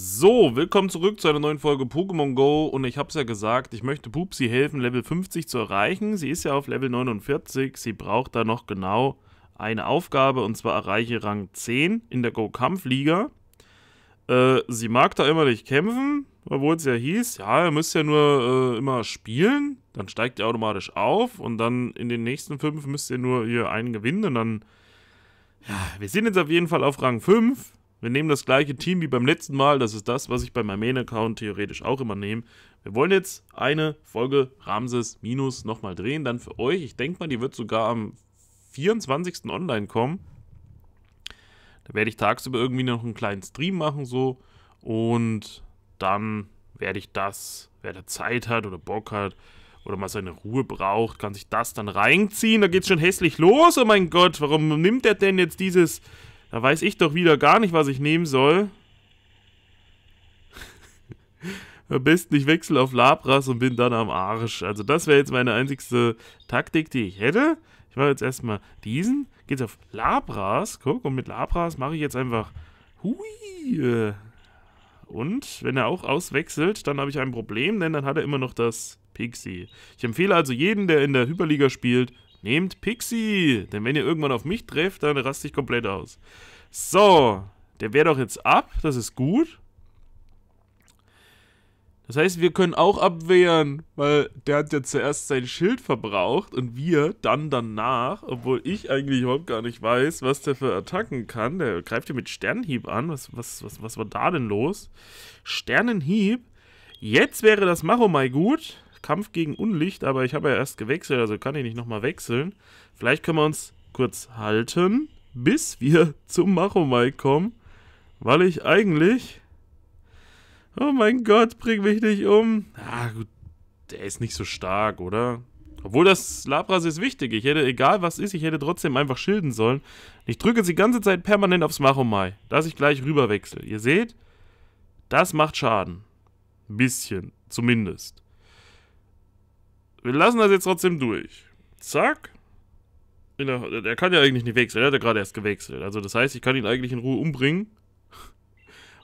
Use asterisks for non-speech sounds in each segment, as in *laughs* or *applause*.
So, willkommen zurück zu einer neuen Folge Pokémon Go und ich hab's ja gesagt, ich möchte Pupsi helfen, Level 50 zu erreichen. Sie ist ja auf Level 49, sie braucht da noch genau eine Aufgabe und zwar erreiche Rang 10 in der Go-Kampfliga. Äh, sie mag da immer nicht kämpfen, obwohl es ja hieß, ja, ihr müsst ja nur äh, immer spielen, dann steigt ihr automatisch auf und dann in den nächsten fünf müsst ihr nur hier einen gewinnen und dann... Ja, wir sind jetzt auf jeden Fall auf Rang 5 wir nehmen das gleiche Team wie beim letzten Mal. Das ist das, was ich bei meinem Main-Account theoretisch auch immer nehme. Wir wollen jetzt eine Folge Ramses Minus nochmal drehen. Dann für euch. Ich denke mal, die wird sogar am 24. online kommen. Da werde ich tagsüber irgendwie noch einen kleinen Stream machen, so. Und dann werde ich das, wer da Zeit hat oder Bock hat oder mal seine Ruhe braucht, kann sich das dann reinziehen. Da geht es schon hässlich los. Oh mein Gott, warum nimmt er denn jetzt dieses da weiß ich doch wieder gar nicht, was ich nehmen soll. am *laughs* besten ich wechsle auf Labras und bin dann am Arsch. Also das wäre jetzt meine einzigste Taktik, die ich hätte. Ich mache jetzt erstmal diesen. Geht's auf Labras. Guck, und mit Labras mache ich jetzt einfach... Hui! Und wenn er auch auswechselt, dann habe ich ein Problem, denn dann hat er immer noch das Pixie. Ich empfehle also jeden, der in der Hyperliga spielt, Nehmt Pixie, denn wenn ihr irgendwann auf mich trefft, dann raste ich komplett aus. So, der wehrt auch jetzt ab, das ist gut. Das heißt, wir können auch abwehren, weil der hat ja zuerst sein Schild verbraucht und wir dann danach, obwohl ich eigentlich überhaupt gar nicht weiß, was der für Attacken kann. Der greift ja mit Sternenhieb an. Was, was, was, was war da denn los? Sternenhieb. Jetzt wäre das Machomai gut. Kampf gegen Unlicht, aber ich habe ja erst gewechselt, also kann ich nicht nochmal wechseln. Vielleicht können wir uns kurz halten, bis wir *laughs* zum Machomai kommen, weil ich eigentlich... Oh mein Gott, bring mich nicht um. Ah, gut, der ist nicht so stark, oder? Obwohl das Labras ist wichtig. Ich hätte, egal was ist, ich hätte trotzdem einfach schilden sollen. Ich drücke jetzt die ganze Zeit permanent aufs Machomai, dass ich gleich rüber wechsle. Ihr seht, das macht Schaden. Ein bisschen, zumindest. Wir lassen das jetzt trotzdem durch. Zack. Der, der kann ja eigentlich nicht wechseln. Er hat ja gerade erst gewechselt. Also das heißt, ich kann ihn eigentlich in Ruhe umbringen.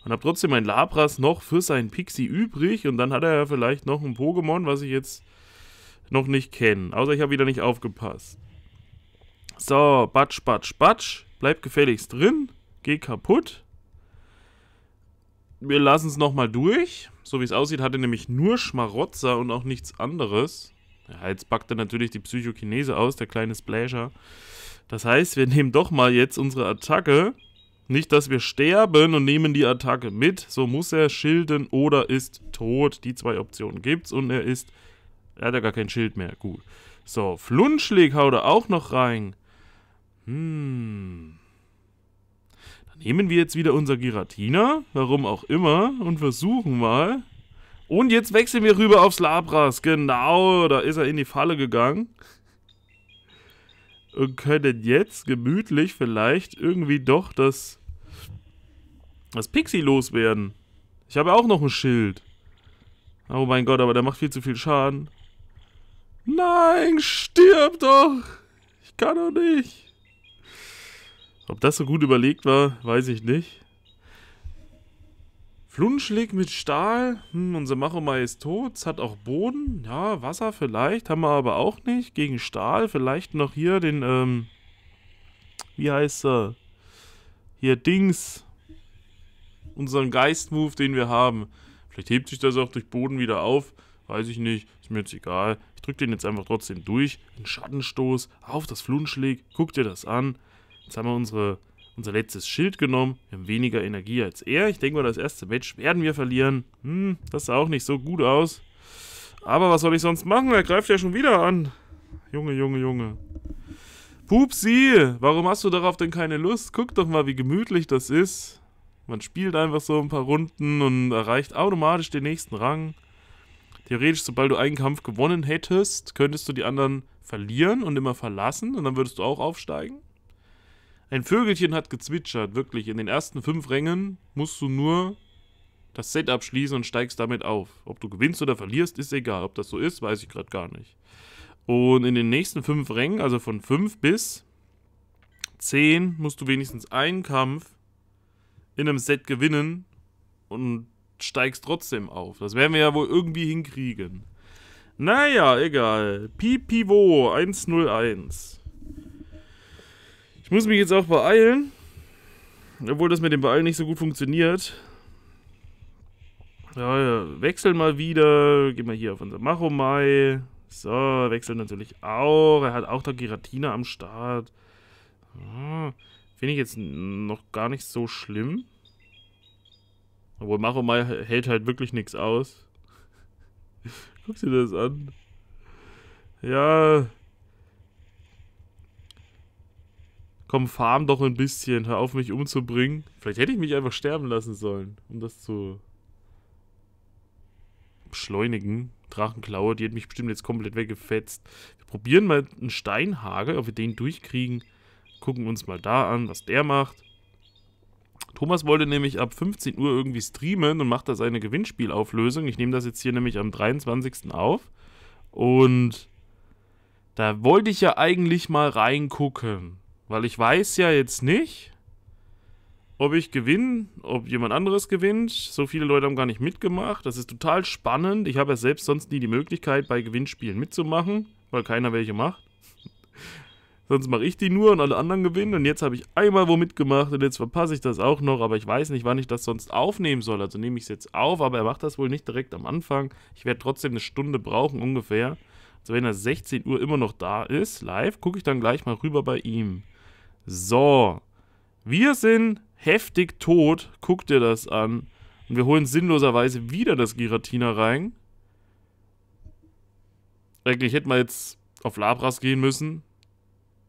Und habe trotzdem mein Labras noch für seinen Pixie übrig. Und dann hat er ja vielleicht noch ein Pokémon, was ich jetzt noch nicht kenne. Außer ich habe wieder nicht aufgepasst. So, batsch, batsch, batsch. Bleib gefälligst drin. Geh kaputt. Wir lassen es nochmal durch. So wie es aussieht, hat er nämlich nur Schmarotzer und auch nichts anderes. Ja, jetzt packt er natürlich die Psychokinese aus, der kleine Splasher. Das heißt, wir nehmen doch mal jetzt unsere Attacke. Nicht, dass wir sterben und nehmen die Attacke mit. So muss er schilden oder ist tot. Die zwei Optionen gibt's. Und er ist... Er hat ja gar kein Schild mehr. Gut. So, Flunschläg haut er auch noch rein. Hm. Dann nehmen wir jetzt wieder unser Giratina. Warum auch immer. Und versuchen mal... Und jetzt wechseln wir rüber aufs Labras. Genau, da ist er in die Falle gegangen. Und können jetzt gemütlich vielleicht irgendwie doch das, das Pixie loswerden. Ich habe auch noch ein Schild. Oh mein Gott, aber der macht viel zu viel Schaden. Nein, stirb doch! Ich kann doch nicht. Ob das so gut überlegt war, weiß ich nicht. Flunschlig mit Stahl. Hm, unser Machoma ist tot. hat auch Boden. Ja, Wasser vielleicht. Haben wir aber auch nicht. Gegen Stahl. Vielleicht noch hier den, ähm, wie heißt er? Hier, Dings. Unseren Geist-Move, den wir haben. Vielleicht hebt sich das auch durch Boden wieder auf. Weiß ich nicht. Ist mir jetzt egal. Ich drücke den jetzt einfach trotzdem durch. Ein Schattenstoß auf das Flunschlig. Guck dir das an. Jetzt haben wir unsere unser letztes Schild genommen. Wir haben weniger Energie als er. Ich denke mal, das erste Match werden wir verlieren. Hm, das sah auch nicht so gut aus. Aber was soll ich sonst machen? Er greift ja schon wieder an. Junge, Junge, Junge. Pupsi, warum hast du darauf denn keine Lust? Guck doch mal, wie gemütlich das ist. Man spielt einfach so ein paar Runden und erreicht automatisch den nächsten Rang. Theoretisch, sobald du einen Kampf gewonnen hättest, könntest du die anderen verlieren und immer verlassen und dann würdest du auch aufsteigen. Ein Vögelchen hat gezwitschert, wirklich. In den ersten fünf Rängen musst du nur das Set abschließen und steigst damit auf. Ob du gewinnst oder verlierst, ist egal. Ob das so ist, weiß ich gerade gar nicht. Und in den nächsten fünf Rängen, also von fünf bis zehn, musst du wenigstens einen Kampf in einem Set gewinnen und steigst trotzdem auf. Das werden wir ja wohl irgendwie hinkriegen. Naja, egal. Pipivo 101 muss mich jetzt auch beeilen. Obwohl das mit dem Beeilen nicht so gut funktioniert. Ja, ja. wechseln mal wieder. Gehen wir hier auf unser Machomai. So, wechseln natürlich auch. Er hat auch da Giratina am Start. Ja, ah, Finde ich jetzt noch gar nicht so schlimm. Obwohl Machomai hält halt wirklich nichts aus. *laughs* Guck dir das an. Ja, Komm, farm doch ein bisschen. Hör auf, mich umzubringen. Vielleicht hätte ich mich einfach sterben lassen sollen, um das zu beschleunigen. Drachenklaue, die hat mich bestimmt jetzt komplett weggefetzt. Wir probieren mal einen Steinhagel, ob wir den durchkriegen. Gucken uns mal da an, was der macht. Thomas wollte nämlich ab 15 Uhr irgendwie streamen und macht da seine Gewinnspielauflösung. Ich nehme das jetzt hier nämlich am 23. auf. Und da wollte ich ja eigentlich mal reingucken. Weil ich weiß ja jetzt nicht, ob ich gewinne, ob jemand anderes gewinnt. So viele Leute haben gar nicht mitgemacht. Das ist total spannend. Ich habe ja selbst sonst nie die Möglichkeit, bei Gewinnspielen mitzumachen, weil keiner welche macht. *laughs* sonst mache ich die nur und alle anderen gewinnen. Und jetzt habe ich einmal wo mitgemacht und jetzt verpasse ich das auch noch. Aber ich weiß nicht, wann ich das sonst aufnehmen soll. Also nehme ich es jetzt auf, aber er macht das wohl nicht direkt am Anfang. Ich werde trotzdem eine Stunde brauchen ungefähr. Also wenn er 16 Uhr immer noch da ist, live, gucke ich dann gleich mal rüber bei ihm. So. Wir sind heftig tot. Guck dir das an. Und wir holen sinnloserweise wieder das Giratina rein. Eigentlich hätten wir jetzt auf Labras gehen müssen.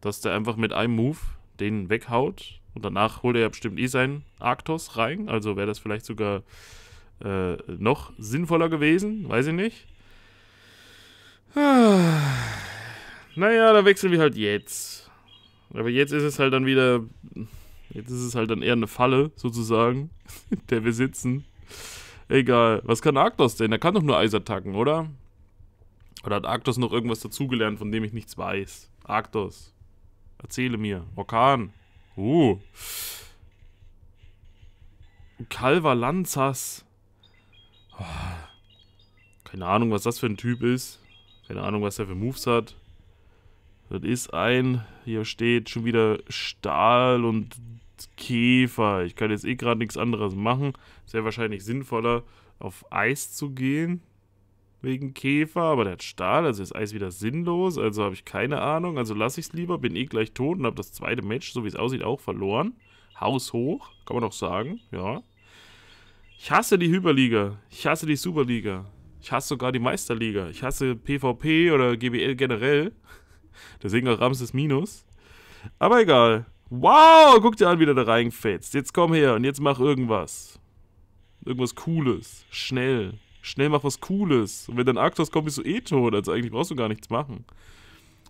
Dass der einfach mit einem Move den weghaut. Und danach holt er ja bestimmt eh seinen Arktos rein. Also wäre das vielleicht sogar äh, noch sinnvoller gewesen. Weiß ich nicht. Ah. Naja, dann wechseln wir halt jetzt. Aber jetzt ist es halt dann wieder, jetzt ist es halt dann eher eine Falle sozusagen, *laughs* der wir sitzen. Egal, was kann Arktos denn? Er kann doch nur Eis attacken, oder? Oder hat Arktos noch irgendwas dazugelernt, von dem ich nichts weiß? Arktos, erzähle mir. Orkan. Uh. Calva Lanzas. Ah. Keine Ahnung, was das für ein Typ ist. Keine Ahnung, was er für Moves hat. Das ist ein, hier steht schon wieder Stahl und Käfer. Ich kann jetzt eh gerade nichts anderes machen. Sehr wahrscheinlich sinnvoller, auf Eis zu gehen. Wegen Käfer, aber der hat Stahl, also ist Eis wieder sinnlos. Also habe ich keine Ahnung. Also lasse ich es lieber, bin eh gleich tot und habe das zweite Match, so wie es aussieht, auch verloren. Haus hoch, kann man doch sagen, ja. Ich hasse die Hyperliga. Ich hasse die Superliga. Ich hasse sogar die Meisterliga. Ich hasse PvP oder GBL generell. Deswegen auch Ramses Minus. Aber egal. Wow, guck dir an, wie der da reinfetzt. Jetzt komm her und jetzt mach irgendwas. Irgendwas Cooles. Schnell. Schnell mach was Cooles. Und wenn dann Arktos kommt, bist du eh tot. Also eigentlich brauchst du gar nichts machen.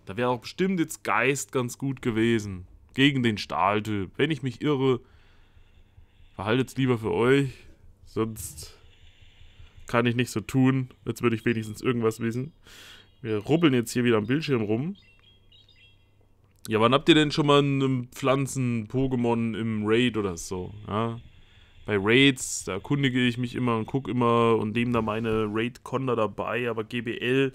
Da wäre auch bestimmt jetzt Geist ganz gut gewesen. Gegen den Stahltyp. Wenn ich mich irre, es lieber für euch. Sonst kann ich nicht so tun, Jetzt würde ich wenigstens irgendwas wissen. Wir rubbeln jetzt hier wieder am Bildschirm rum. Ja, wann habt ihr denn schon mal einen Pflanzen-Pokémon im Raid oder so? Ja? Bei Raids, da erkundige ich mich immer und gucke immer und nehme da meine raid conder dabei, aber GBL,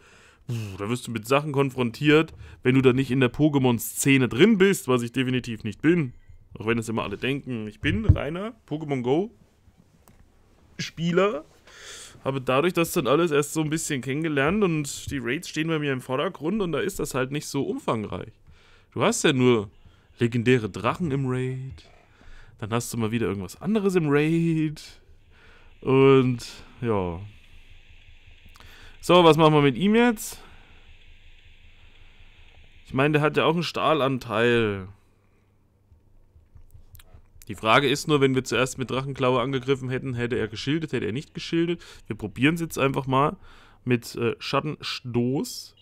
da wirst du mit Sachen konfrontiert, wenn du da nicht in der Pokémon-Szene drin bist, was ich definitiv nicht bin. Auch wenn es immer alle denken. Ich bin reiner Pokémon Go-Spieler, habe dadurch das dann alles erst so ein bisschen kennengelernt und die Raids stehen bei mir im Vordergrund und da ist das halt nicht so umfangreich. Du hast ja nur legendäre Drachen im Raid. Dann hast du mal wieder irgendwas anderes im Raid. Und ja. So, was machen wir mit ihm jetzt? Ich meine, der hat ja auch einen Stahlanteil. Die Frage ist nur, wenn wir zuerst mit Drachenklaue angegriffen hätten, hätte er geschildert, hätte er nicht geschildert. Wir probieren es jetzt einfach mal mit äh, Schattenstoß.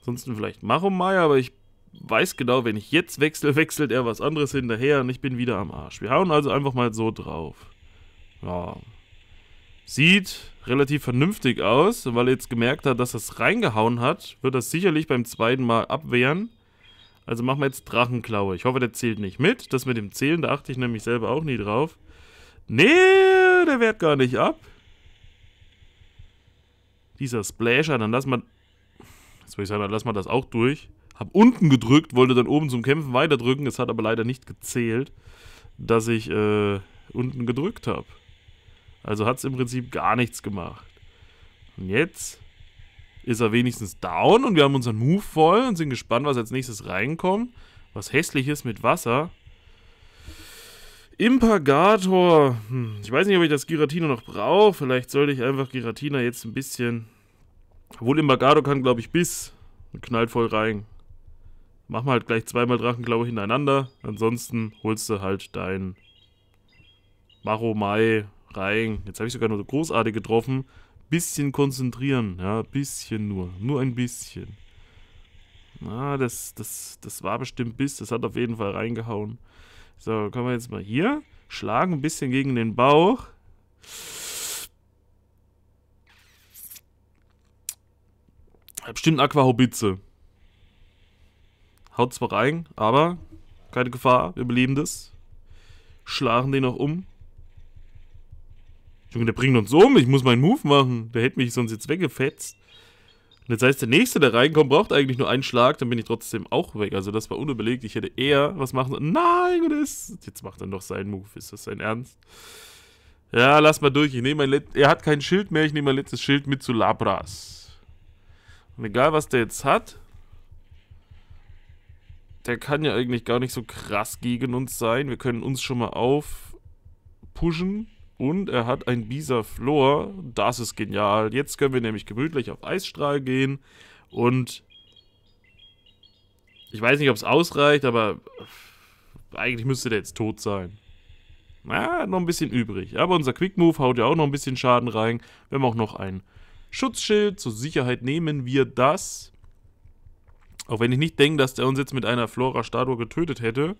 Ansonsten vielleicht Machomai, aber ich weiß genau, wenn ich jetzt wechsle, *laughs* wechselt er was anderes hinterher und ich bin wieder am Arsch. Wir hauen also einfach mal so drauf. Ja. Sieht relativ vernünftig aus, weil er jetzt gemerkt hat, dass er es reingehauen hat, wird das sicherlich beim zweiten Mal abwehren. Also machen wir jetzt Drachenklaue. Ich hoffe, der zählt nicht mit. Das mit dem Zählen, da achte ich nämlich selber auch nie drauf. Nee, der wehrt gar nicht ab. Dieser Splasher, dann lass mal... Jetzt würde ich sagen, dann lass mal das auch durch habe unten gedrückt, wollte dann oben zum Kämpfen weiterdrücken. Es hat aber leider nicht gezählt, dass ich äh, unten gedrückt habe. Also hat es im Prinzip gar nichts gemacht. Und jetzt ist er wenigstens down und wir haben unseren Move voll und sind gespannt, was als nächstes reinkommt. Was hässliches mit Wasser. Impagator. Hm, ich weiß nicht, ob ich das Giratino noch brauche. Vielleicht sollte ich einfach Giratina jetzt ein bisschen... Obwohl Impagator kann, glaube ich, bis und knallt voll rein. Mach mal halt gleich zweimal Drachenklaue hintereinander. Ansonsten holst du halt dein Maromai rein. Jetzt habe ich sogar nur großartig getroffen. Bisschen konzentrieren, ja, bisschen nur. Nur ein bisschen. Na, ah, das, das, das war bestimmt Biss. Das hat auf jeden Fall reingehauen. So, können wir jetzt mal hier. Schlagen ein bisschen gegen den Bauch. Bestimmt Aquahobitze. Haut zwar rein, aber keine Gefahr, wir beleben das. Schlagen den noch um. Junge, der bringt uns um, ich muss meinen Move machen. Der hätte mich sonst jetzt weggefetzt. Und jetzt heißt, der Nächste, der reinkommt, braucht eigentlich nur einen Schlag, dann bin ich trotzdem auch weg. Also das war unüberlegt, ich hätte eher was machen sollen. Nein, das jetzt macht er noch seinen Move, ist das sein Ernst? Ja, lass mal durch, ich nehme mein er hat kein Schild mehr, ich nehme mein letztes Schild mit zu Labras. Und egal, was der jetzt hat, der kann ja eigentlich gar nicht so krass gegen uns sein. Wir können uns schon mal aufpushen. Und er hat ein Bisa Floor. Das ist genial. Jetzt können wir nämlich gemütlich auf Eisstrahl gehen. Und ich weiß nicht, ob es ausreicht, aber eigentlich müsste der jetzt tot sein. Na, ah, noch ein bisschen übrig. Aber unser Quick Move haut ja auch noch ein bisschen Schaden rein. Wir haben auch noch ein Schutzschild. Zur Sicherheit nehmen wir das. Auch wenn ich nicht denke, dass der uns jetzt mit einer Flora-Statue getötet hätte.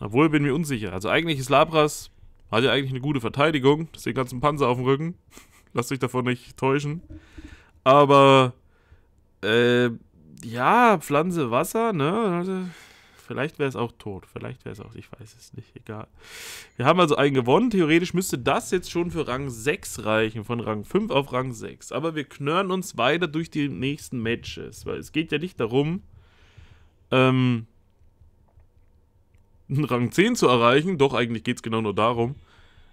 Obwohl bin mir unsicher. Also eigentlich ist Labras, hat ja eigentlich eine gute Verteidigung. Das ist den ganzen Panzer auf dem Rücken. *laughs* Lasst euch davon nicht täuschen. Aber, äh, ja, Pflanze Wasser, ne? Also, vielleicht wäre es auch tot. Vielleicht wäre es auch, ich weiß es nicht, egal. Wir haben also einen gewonnen. Theoretisch müsste das jetzt schon für Rang 6 reichen, von Rang 5 auf Rang 6. Aber wir knören uns weiter durch die nächsten Matches, weil es geht ja nicht darum, ähm, Rang 10 zu erreichen. Doch, eigentlich geht es genau nur darum.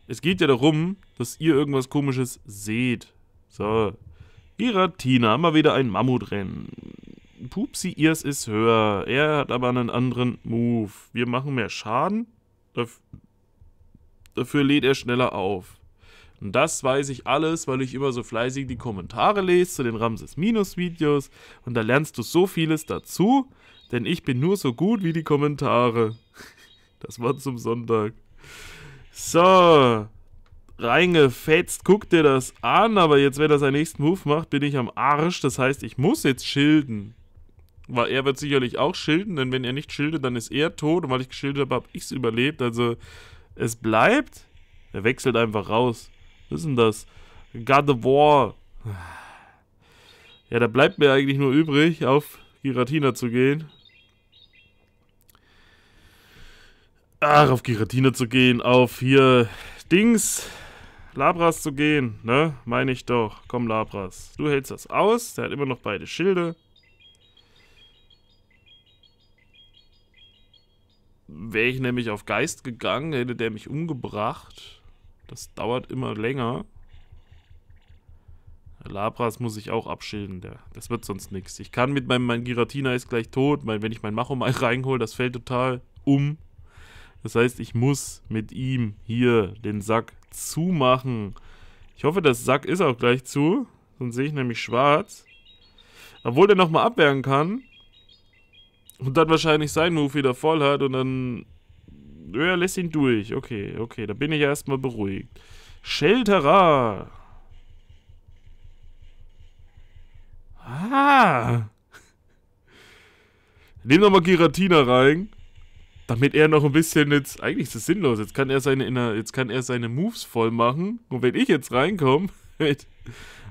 Es geht ja darum, dass ihr irgendwas komisches seht. So. Giratina, mal wieder ein Mammutrennen. Pupsi ihrs ist höher. Er hat aber einen anderen Move. Wir machen mehr Schaden dafür lädt er schneller auf. Und das weiß ich alles, weil ich immer so fleißig die Kommentare lese zu den Ramses-Videos und da lernst du so vieles dazu, denn ich bin nur so gut wie die Kommentare. *laughs* Das war zum Sonntag. So, reingefetzt, guck dir das an, aber jetzt, wenn er seinen nächsten Move macht, bin ich am Arsch. Das heißt, ich muss jetzt schilden. Weil er wird sicherlich auch schilden, denn wenn er nicht schildet, dann ist er tot. Und weil ich geschildert habe, habe ich es überlebt. Also es bleibt? Er wechselt einfach raus. Was ist denn das? God of War. *sighs* Ja, da bleibt mir eigentlich nur übrig, auf Giratina zu gehen. Ach, auf Giratina zu gehen, auf hier Dings, Labras zu gehen, ne? Meine ich doch. Komm, Labras. Du hältst das aus, der hat immer noch beide Schilde. wäre ich nämlich auf Geist gegangen, hätte der mich umgebracht. Das dauert immer länger. Labras muss ich auch abschilden, der, das wird sonst nichts. Ich kann mit meinem, mein Giratina ist gleich tot, mein, wenn ich mein Macho mal *laughs* reinhole, das fällt total um. Das heißt, ich muss mit ihm hier den Sack zumachen. Ich hoffe, das Sack ist auch gleich zu, sonst sehe ich nämlich schwarz. Obwohl der nochmal abwehren kann, und dann wahrscheinlich sein Move wieder voll hat und dann. Ja, lässt ihn durch. Okay, okay, da bin ich erstmal beruhigt. Shelterer! Ah! Nehmen nochmal Giratina rein. Damit er noch ein bisschen jetzt. Eigentlich ist das sinnlos. Jetzt kann er seine, jetzt kann er seine Moves voll machen. Und wenn ich jetzt reinkomme *laughs* mit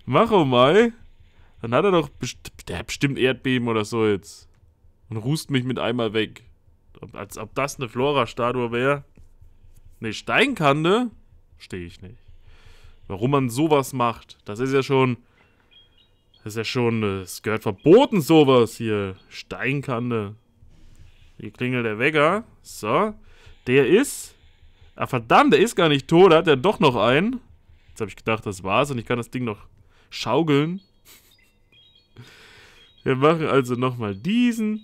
Machomai, dann hat er doch best der hat bestimmt Erdbeben oder so jetzt und rußt mich mit einmal weg. Als ob das eine Flora-Statue wäre. Eine Steinkante? Stehe ich nicht. Warum man sowas macht, das ist ja schon. Das ist ja schon. Es gehört verboten, sowas hier. Steinkante. Hier klingelt der Wecker. So. Der ist. Ah, verdammt, der ist gar nicht tot. Da hat er doch noch einen. Jetzt habe ich gedacht, das war's und ich kann das Ding noch schaukeln. *laughs* Wir machen also nochmal diesen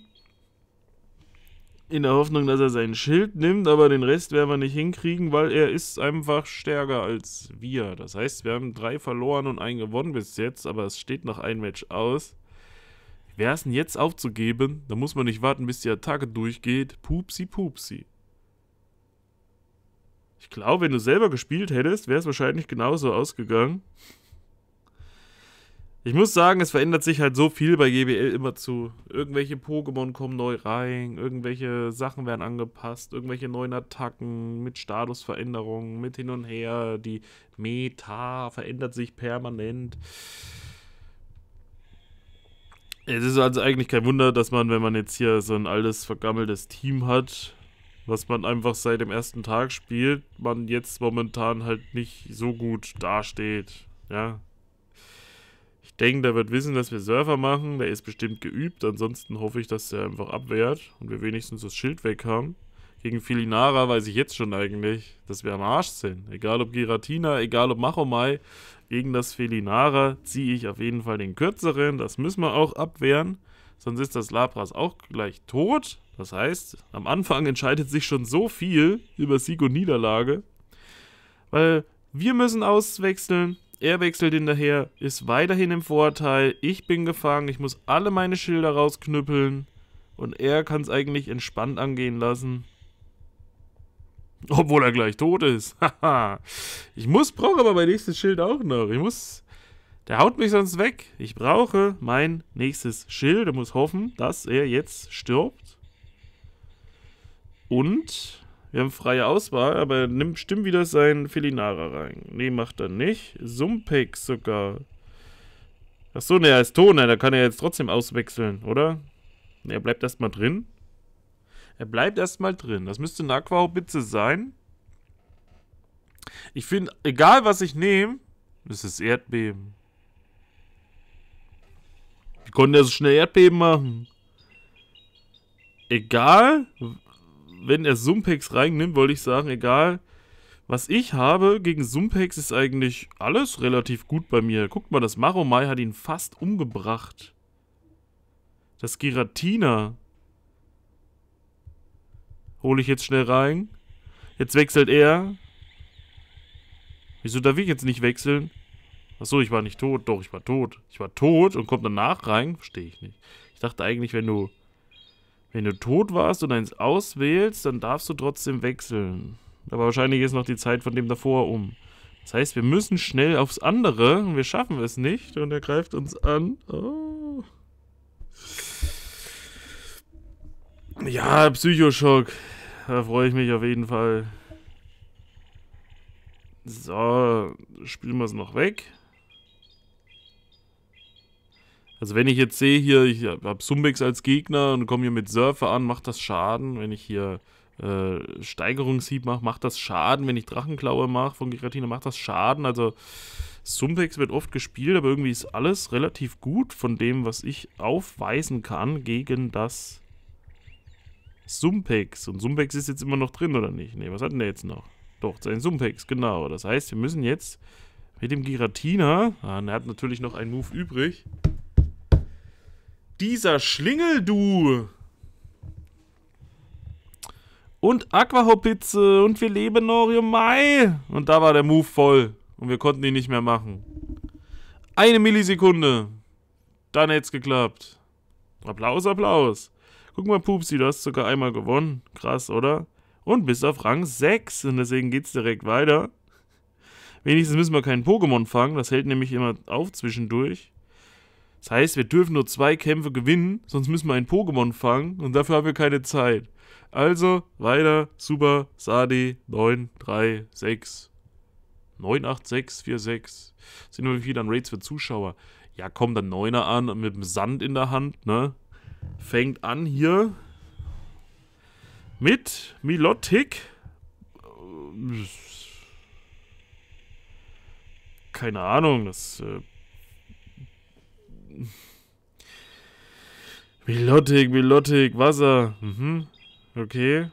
in der Hoffnung, dass er sein Schild nimmt, aber den Rest werden wir nicht hinkriegen, weil er ist einfach stärker als wir. Das heißt, wir haben drei verloren und einen gewonnen bis jetzt, aber es steht noch ein Match aus. Wäre es denn jetzt aufzugeben? Da muss man nicht warten, bis die Attacke durchgeht. Pupsi, pupsi. Ich glaube, wenn du selber gespielt hättest, wäre es wahrscheinlich genauso ausgegangen. Ich muss sagen, es verändert sich halt so viel bei GBL immer zu. Irgendwelche Pokémon kommen neu rein, irgendwelche Sachen werden angepasst, irgendwelche neuen Attacken mit Statusveränderungen, mit hin und her. Die Meta verändert sich permanent. Es ist also eigentlich kein Wunder, dass man, wenn man jetzt hier so ein altes, vergammeltes Team hat, was man einfach seit dem ersten Tag spielt, man jetzt momentan halt nicht so gut dasteht. Ja, ich denke, der wird wissen, dass wir Surfer machen. Der ist bestimmt geübt. Ansonsten hoffe ich, dass er einfach abwehrt und wir wenigstens das Schild weg haben. Gegen Filinara weiß ich jetzt schon eigentlich, dass wir am Arsch sind. Egal ob Giratina, egal ob Machomai, gegen das Felinara ziehe ich auf jeden Fall den kürzeren. Das müssen wir auch abwehren. Sonst ist das Labras auch gleich tot. Das heißt, am Anfang entscheidet sich schon so viel über Sieg und Niederlage. Weil wir müssen auswechseln, er wechselt hinterher, ist weiterhin im Vorteil, ich bin gefangen, ich muss alle meine Schilder rausknüppeln und er kann es eigentlich entspannt angehen lassen. Obwohl er gleich tot ist. *laughs* Haha. ich muss, brauche aber mein nächstes Schild auch noch. Ich muss. Der haut mich sonst weg. Ich brauche mein nächstes Schild. Ich muss hoffen, dass er jetzt stirbt. Und wir haben freie Auswahl, aber nimmt stimmt wieder seinen Felinara rein. Nee, macht er nicht. Sumpek sogar. Achso, ne, er ist Toner, da kann er jetzt trotzdem auswechseln, oder? Ne, er bleibt erstmal drin. Er bleibt erstmal drin. Das müsste eine Aquaubitze sein. Ich finde, egal was ich nehme, das ist Erdbeben. Wie konnte er so schnell Erdbeben machen? Egal, wenn er Sumpex reinnimmt, wollte ich sagen, egal. Was ich habe gegen Sumpex ist eigentlich alles relativ gut bei mir. Guckt mal, das Maromai hat ihn fast umgebracht. Das Giratina. Hole ich jetzt schnell rein. Jetzt wechselt er. Wieso darf ich jetzt nicht wechseln? Achso, ich war nicht tot. Doch, ich war tot. Ich war tot und kommt danach rein. Verstehe ich nicht. Ich dachte eigentlich, wenn du wenn du tot warst und eins auswählst, dann darfst du trotzdem wechseln. Aber wahrscheinlich ist noch die Zeit von dem davor um. Das heißt, wir müssen schnell aufs andere. und Wir schaffen es nicht und er greift uns an. Oh. Ja, Psychoschock. Da freue ich mich auf jeden Fall. So, spielen wir es noch weg. Also wenn ich jetzt sehe, hier, ich habe Sumbex als Gegner und komme hier mit Surfer an, macht das Schaden. Wenn ich hier äh, Steigerungshieb mache, macht das Schaden. Wenn ich Drachenklaue mache von Giratina, macht das Schaden. Also Sumbex wird oft gespielt, aber irgendwie ist alles relativ gut von dem, was ich aufweisen kann gegen das Sumpex. Und Sumpex ist jetzt immer noch drin, oder nicht? Ne, was hat denn der jetzt noch? Doch, sein Sumpex, genau. Das heißt, wir müssen jetzt mit dem Giratina, ah, er hat natürlich noch einen Move übrig, dieser Schlingel, du! Und Aquahopitze und wir leben Norium Mai! Und da war der Move voll und wir konnten ihn nicht mehr machen. Eine Millisekunde! Dann hätte es geklappt. Applaus, Applaus. Guck mal, Pupsi, du hast sogar einmal gewonnen. Krass, oder? Und bis auf Rang 6 und deswegen geht's direkt weiter. Wenigstens müssen wir keinen Pokémon fangen, das hält nämlich immer auf zwischendurch. Das heißt, wir dürfen nur zwei Kämpfe gewinnen, sonst müssen wir einen Pokémon fangen und dafür haben wir keine Zeit. Also, weiter, super, Sadi, 9, 3, 6, 9, 8, 6, 4, 6. Sind wir wie viel an Raids für Zuschauer? Ja, komm, dann Neuner an mit dem Sand in der Hand, ne? Fängt an hier mit Milotic. Keine Ahnung, das äh, Melodic, Melodic, Wasser. Mhm. Okay.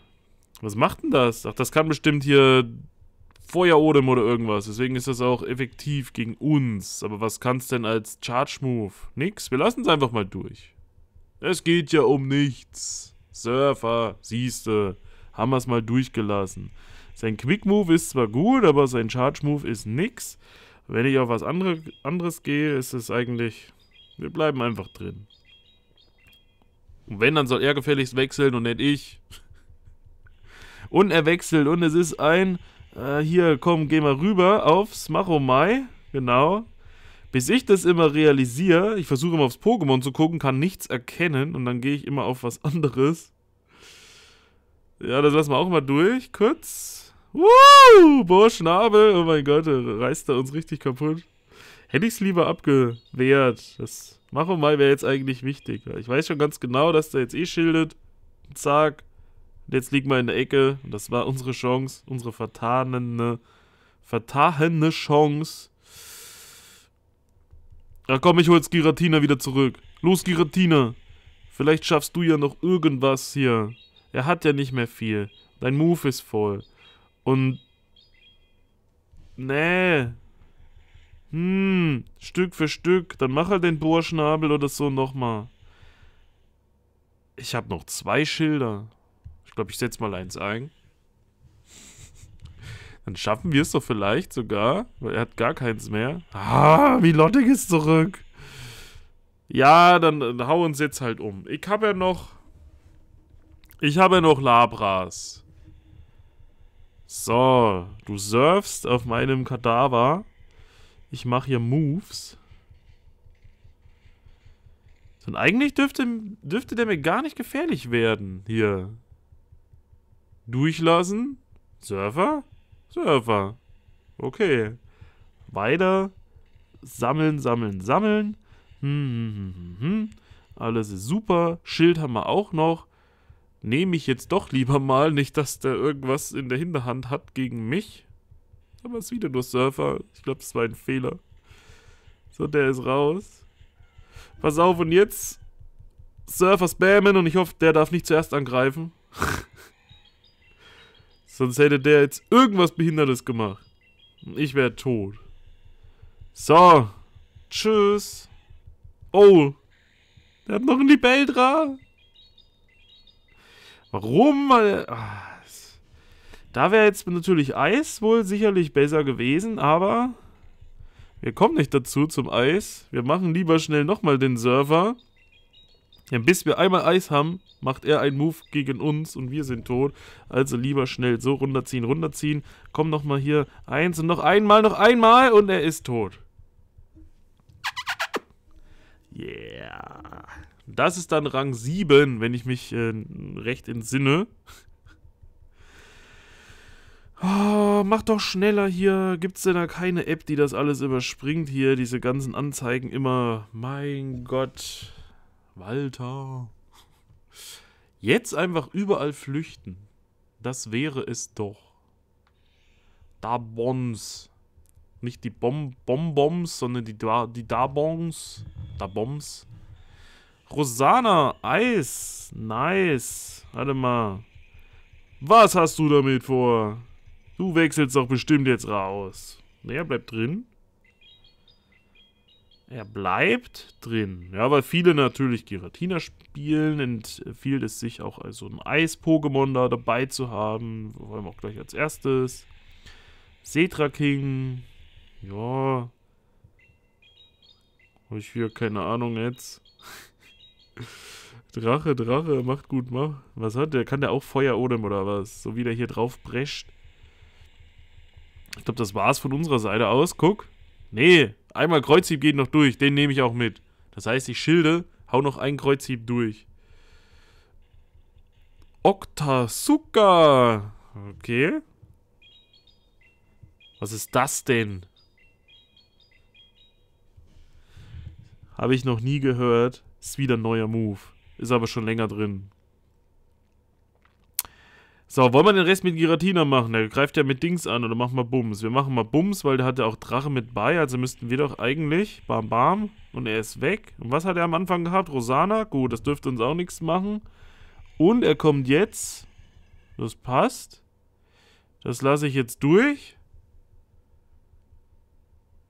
Was macht denn das? Ach, das kann bestimmt hier Feuerodem oder irgendwas. Deswegen ist das auch effektiv gegen uns. Aber was kann's denn als Charge Move? Nix. Wir lassen es einfach mal durch. Es geht ja um nichts. Surfer, siehste. Haben wir es mal durchgelassen. Sein Quick Move ist zwar gut, aber sein Charge Move ist nix. Wenn ich auf was andere, anderes gehe, ist es eigentlich wir bleiben einfach drin. Und wenn, dann soll er gefälligst wechseln und nicht ich. *laughs* Und er wechselt und es ist ein... Äh, hier, komm, geh mal rüber aufs Machomai. Genau. Bis ich das immer realisiere, ich versuche immer aufs Pokémon zu gucken, kann nichts erkennen und dann gehe ich immer auf was anderes. Ja, das lassen wir auch mal durch, kurz. Woo, boah, Schnabel, oh mein Gott, reißt er uns richtig kaputt. Hätte ich es lieber abgewehrt. Das machen wir mal, wäre jetzt eigentlich wichtig. Ich weiß schon ganz genau, dass der jetzt eh schildet. Zack. Und jetzt liegt mal in der Ecke. Und das war unsere Chance. Unsere vertanene, vertane Chance. Ja komm, ich hol's Giratina wieder zurück. Los, Giratina. Vielleicht schaffst du ja noch irgendwas hier. Er hat ja nicht mehr viel. Dein Move ist voll. Und... Nee, hm, Stück für Stück. Dann mach halt den Bohrschnabel oder so nochmal. Ich habe noch zwei Schilder. Ich glaube, ich setz mal eins ein. Dann schaffen wir es doch vielleicht sogar. Weil er hat gar keins mehr. Ah, wie Lottig ist zurück. Ja, dann, dann hau uns jetzt halt um. Ich habe ja noch... Ich habe ja noch Labras. So, du surfst auf meinem Kadaver. Ich mache hier Moves. Und eigentlich dürfte, dürfte der mir gar nicht gefährlich werden. Hier. Durchlassen. Surfer. Surfer. Okay. Weiter. Sammeln, sammeln, sammeln. Hm hm, hm, hm, hm, hm. Alles ist super. Schild haben wir auch noch. Nehme ich jetzt doch lieber mal. Nicht, dass der irgendwas in der Hinterhand hat gegen mich. Aber es ist wieder nur Surfer. Ich glaube, es war ein Fehler. So, der ist raus. Pass auf, und jetzt Surfer spammen und ich hoffe, der darf nicht zuerst angreifen. *laughs* Sonst hätte der jetzt irgendwas Behindertes gemacht. Und ich wäre tot. So. Tschüss. Oh. Der hat noch einen Libeldra. Warum? Ah. Da wäre jetzt natürlich Eis wohl sicherlich besser gewesen, aber wir kommen nicht dazu zum Eis. Wir machen lieber schnell nochmal den Server. Denn bis wir einmal Eis haben, macht er einen Move gegen uns und wir sind tot. Also lieber schnell so runterziehen, runterziehen. Komm nochmal hier. Eins und noch einmal, noch einmal und er ist tot. Yeah. Das ist dann Rang 7, wenn ich mich äh, recht entsinne. Oh, mach doch schneller hier. Gibt's denn da keine App, die das alles überspringt hier? Diese ganzen Anzeigen immer. Mein Gott. Walter. Jetzt einfach überall flüchten. Das wäre es doch. Da Dabons. Nicht die Bom Bonbons, sondern die, da die Dabons. Dabons. Rosana, Eis. Nice. Warte mal. Was hast du damit vor? Du wechselst doch bestimmt jetzt raus. Naja, bleibt drin. Er bleibt drin. Ja, weil viele natürlich Giratina spielen. Empfiehlt es sich auch also ein Eis-Pokémon da dabei zu haben. Vor allem auch gleich als erstes. Setra King. Ja. Habe ich hier keine Ahnung jetzt. *laughs* Drache, Drache, macht gut, mach. Was hat der? Kann der auch Feuerodem oder was? So wie der hier drauf brescht. Ich glaube, das war es von unserer Seite aus. Guck. Nee, einmal Kreuzhieb geht noch durch. Den nehme ich auch mit. Das heißt, ich schilde, hau noch einen Kreuzhieb durch. Oktasuka. Okay. Was ist das denn? Habe ich noch nie gehört. Ist wieder ein neuer Move. Ist aber schon länger drin. So, wollen wir den Rest mit Giratina machen? Der greift ja mit Dings an oder machen wir Bums. Wir machen mal Bums, weil der hat ja auch Drache mit bei, also müssten wir doch eigentlich. Bam, bam. Und er ist weg. Und was hat er am Anfang gehabt? Rosana? Gut, das dürfte uns auch nichts machen. Und er kommt jetzt. Das passt. Das lasse ich jetzt durch.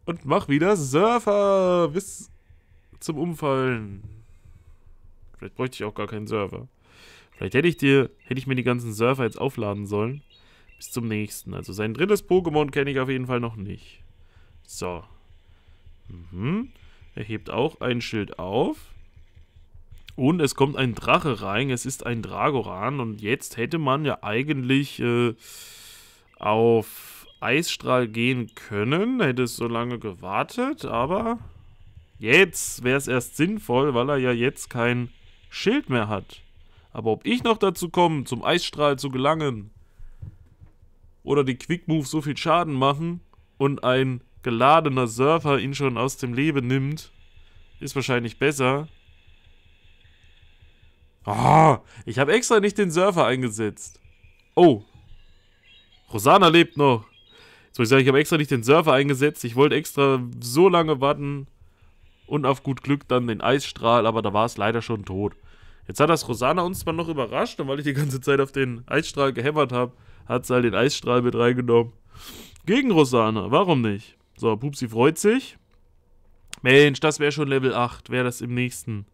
Und mach wieder Surfer bis zum Umfallen. Vielleicht bräuchte ich auch gar keinen Surfer. Vielleicht hätte ich, dir, hätte ich mir die ganzen Surfer jetzt aufladen sollen. Bis zum nächsten. Also sein drittes Pokémon kenne ich auf jeden Fall noch nicht. So. Mhm. Er hebt auch ein Schild auf. Und es kommt ein Drache rein. Es ist ein Dragoran. Und jetzt hätte man ja eigentlich äh, auf Eisstrahl gehen können. Hätte es so lange gewartet. Aber jetzt wäre es erst sinnvoll, weil er ja jetzt kein Schild mehr hat. Aber ob ich noch dazu komme, zum Eisstrahl zu gelangen oder die Quick Move so viel Schaden machen und ein geladener Surfer ihn schon aus dem Leben nimmt, ist wahrscheinlich besser. Ah, oh, ich habe extra nicht den Surfer eingesetzt. Oh. Rosana lebt noch. Jetzt ich sagen, ich habe extra nicht den Surfer eingesetzt. Ich wollte extra so lange warten und auf gut Glück dann den Eisstrahl, aber da war es leider schon tot. Jetzt hat das Rosana uns zwar noch überrascht und weil ich die ganze Zeit auf den Eisstrahl gehämmert habe, hat sie halt den Eisstrahl mit reingenommen. Gegen Rosana, warum nicht? So, Pupsi freut sich. Mensch, das wäre schon Level 8, wäre das im nächsten.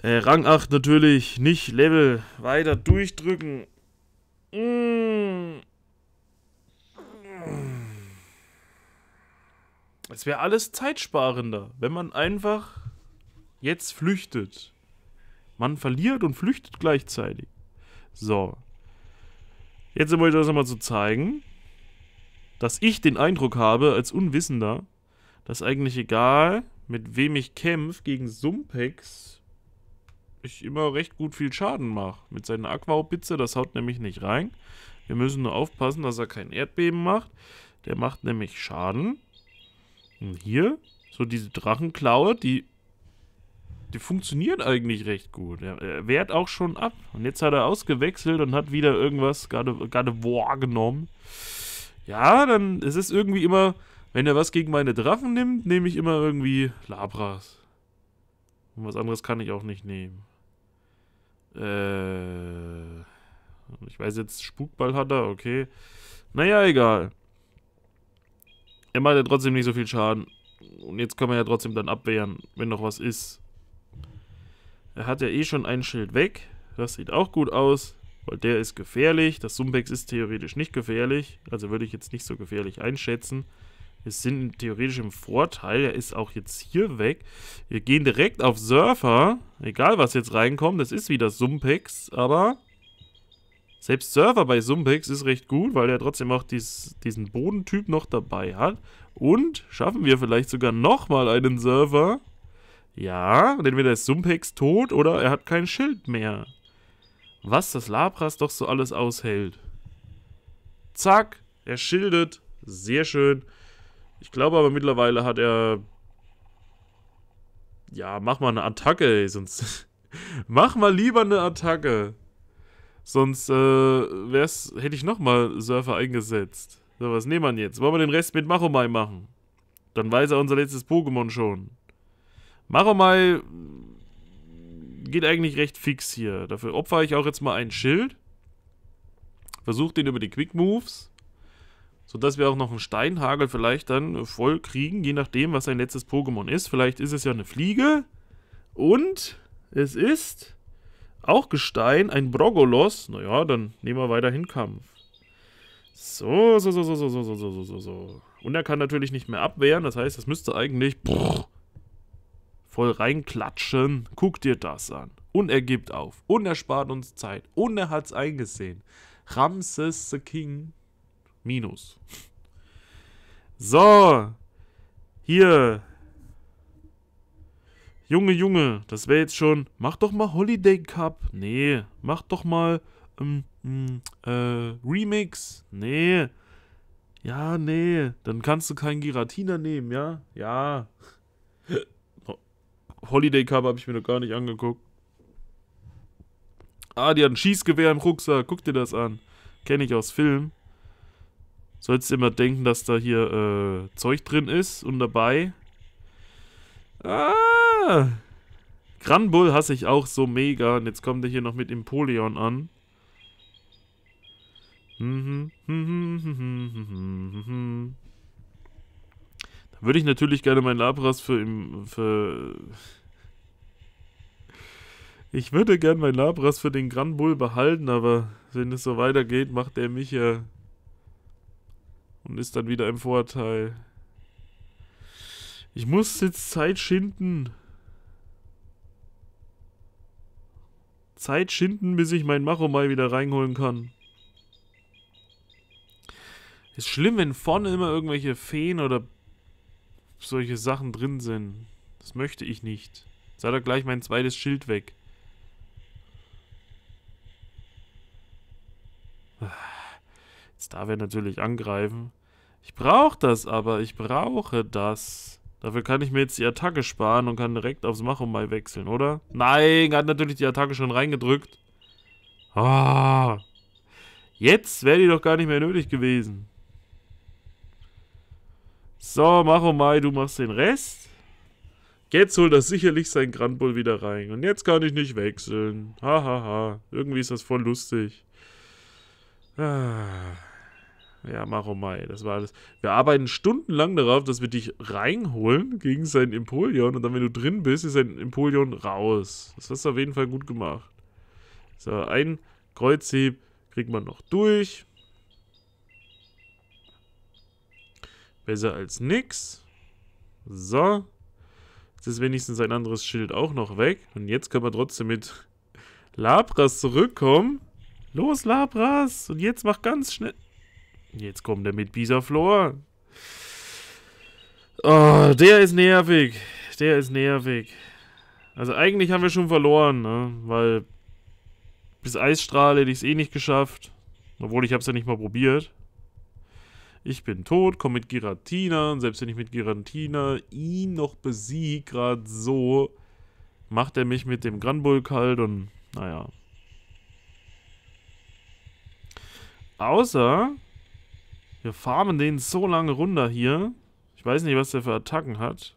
Äh, Rang 8 natürlich, nicht Level. Weiter durchdrücken. Mmh. Es wäre alles zeitsparender, wenn man einfach jetzt flüchtet. Man verliert und flüchtet gleichzeitig. So. Jetzt wollte ich das nochmal so zeigen, dass ich den Eindruck habe, als Unwissender, dass eigentlich egal, mit wem ich kämpfe, gegen Sumpex ich immer recht gut viel Schaden mache. Mit seiner Aquaubitze, das haut nämlich nicht rein. Wir müssen nur aufpassen, dass er kein Erdbeben macht. Der macht nämlich Schaden. Und hier, so diese Drachenklaue, die die funktionieren eigentlich recht gut. Er, er wehrt auch schon ab. Und jetzt hat er ausgewechselt und hat wieder irgendwas gerade War genommen. Ja, dann es ist irgendwie immer, wenn er was gegen meine Drachen nimmt, nehme ich immer irgendwie Labras. Und was anderes kann ich auch nicht nehmen. Äh. Ich weiß jetzt, Spukball hat er, okay. Naja, egal. Er macht ja trotzdem nicht so viel Schaden. Und jetzt kann man ja trotzdem dann abwehren, wenn noch was ist. Er hat ja eh schon ein Schild weg. Das sieht auch gut aus, weil der ist gefährlich. Das Sumbex ist theoretisch nicht gefährlich. Also würde ich jetzt nicht so gefährlich einschätzen. Wir sind theoretisch im Vorteil. Er ist auch jetzt hier weg. Wir gehen direkt auf Surfer. Egal, was jetzt reinkommt. Das ist wieder Sumpex. Aber selbst Surfer bei Sumpex ist recht gut, weil er trotzdem auch dies, diesen Bodentyp noch dabei hat. Und schaffen wir vielleicht sogar nochmal einen Surfer. Ja, denn entweder ist Sumpex tot oder er hat kein Schild mehr. Was das Labras doch so alles aushält. Zack, er schildet. Sehr schön. Ich glaube aber mittlerweile hat er... Ja, mach mal eine Attacke, ey, sonst... *laughs* mach mal lieber eine Attacke. Sonst äh, wär's, hätte ich nochmal Surfer eingesetzt. So, was nehmen wir jetzt? Wollen wir den Rest mit Machomai machen? Dann weiß er unser letztes Pokémon schon. Maromai geht eigentlich recht fix hier. Dafür opfer ich auch jetzt mal ein Schild. Versuche den über die Quick Moves. Sodass wir auch noch einen Steinhagel vielleicht dann voll kriegen, je nachdem, was sein letztes Pokémon ist. Vielleicht ist es ja eine Fliege. Und es ist auch Gestein, ein Brogolos. Naja, dann nehmen wir weiterhin Kampf. So, so, so, so, so, so, so, so, so, so. Und er kann natürlich nicht mehr abwehren, das heißt, es müsste eigentlich brrr, voll reinklatschen. Guck dir das an. Und er gibt auf. Und er spart uns Zeit. Und er hat's eingesehen. Ramses the King. Minus. So. Hier. Junge, Junge, das wäre jetzt schon. Mach doch mal Holiday Cup. Nee. Mach doch mal. Ähm, hm, äh, Remix. Nee. Ja, nee. Dann kannst du keinen Giratina nehmen, ja? Ja. *laughs* Holiday Cup habe ich mir noch gar nicht angeguckt. Ah, die hat ein Schießgewehr im Rucksack. Guck dir das an. Kenne ich aus Film. Sollst du immer denken, dass da hier äh, Zeug drin ist und dabei. Ah! Granbull hasse ich auch so mega. Und jetzt kommt er hier noch mit Impoleon an. Mhm. Würde ich natürlich gerne meinen Labras für, für. Ich würde gerne meinen Labras für den Grand Bull behalten, aber wenn es so weitergeht, macht er mich ja. Und ist dann wieder im Vorteil. Ich muss jetzt Zeit schinden. Zeit schinden, bis ich meinen Machomai wieder reinholen kann. Ist schlimm, wenn vorne immer irgendwelche Feen oder solche Sachen drin sind. Das möchte ich nicht. Jetzt hat er gleich mein zweites Schild weg. Jetzt darf er natürlich angreifen. Ich brauche das aber. Ich brauche das. Dafür kann ich mir jetzt die Attacke sparen und kann direkt aufs Machomai wechseln, oder? Nein, hat natürlich die Attacke schon reingedrückt. Ah. Jetzt wäre die doch gar nicht mehr nötig gewesen. So, Macho Mai, du machst den Rest. Jetzt holt er sicherlich sein Granbull wieder rein. Und jetzt kann ich nicht wechseln. Hahaha. Ha, ha. Irgendwie ist das voll lustig. Ah. Ja, Macho Mai, das war alles. Wir arbeiten stundenlang darauf, dass wir dich reinholen gegen seinen Empoleon. Und dann, wenn du drin bist, ist sein Empoleon raus. Das hast du auf jeden Fall gut gemacht. So, ein Kreuzhieb kriegt man noch durch. Besser als nix. So. Jetzt ist wenigstens ein anderes Schild auch noch weg. Und jetzt können wir trotzdem mit Labras zurückkommen. Los, Labras! Und jetzt mach ganz schnell... Jetzt kommt er mit Bisaflor. Oh, ah, der ist nervig. Der ist nervig. Also eigentlich haben wir schon verloren, ne? Weil bis Eisstrahl hätte ich es eh nicht geschafft. Obwohl, ich habe es ja nicht mal probiert. Ich bin tot, komm mit Giratina. Und selbst wenn ich mit Giratina ihn noch besiege, gerade so, macht er mich mit dem Granbull kalt und naja. Außer, wir farmen den so lange runter hier. Ich weiß nicht, was der für Attacken hat.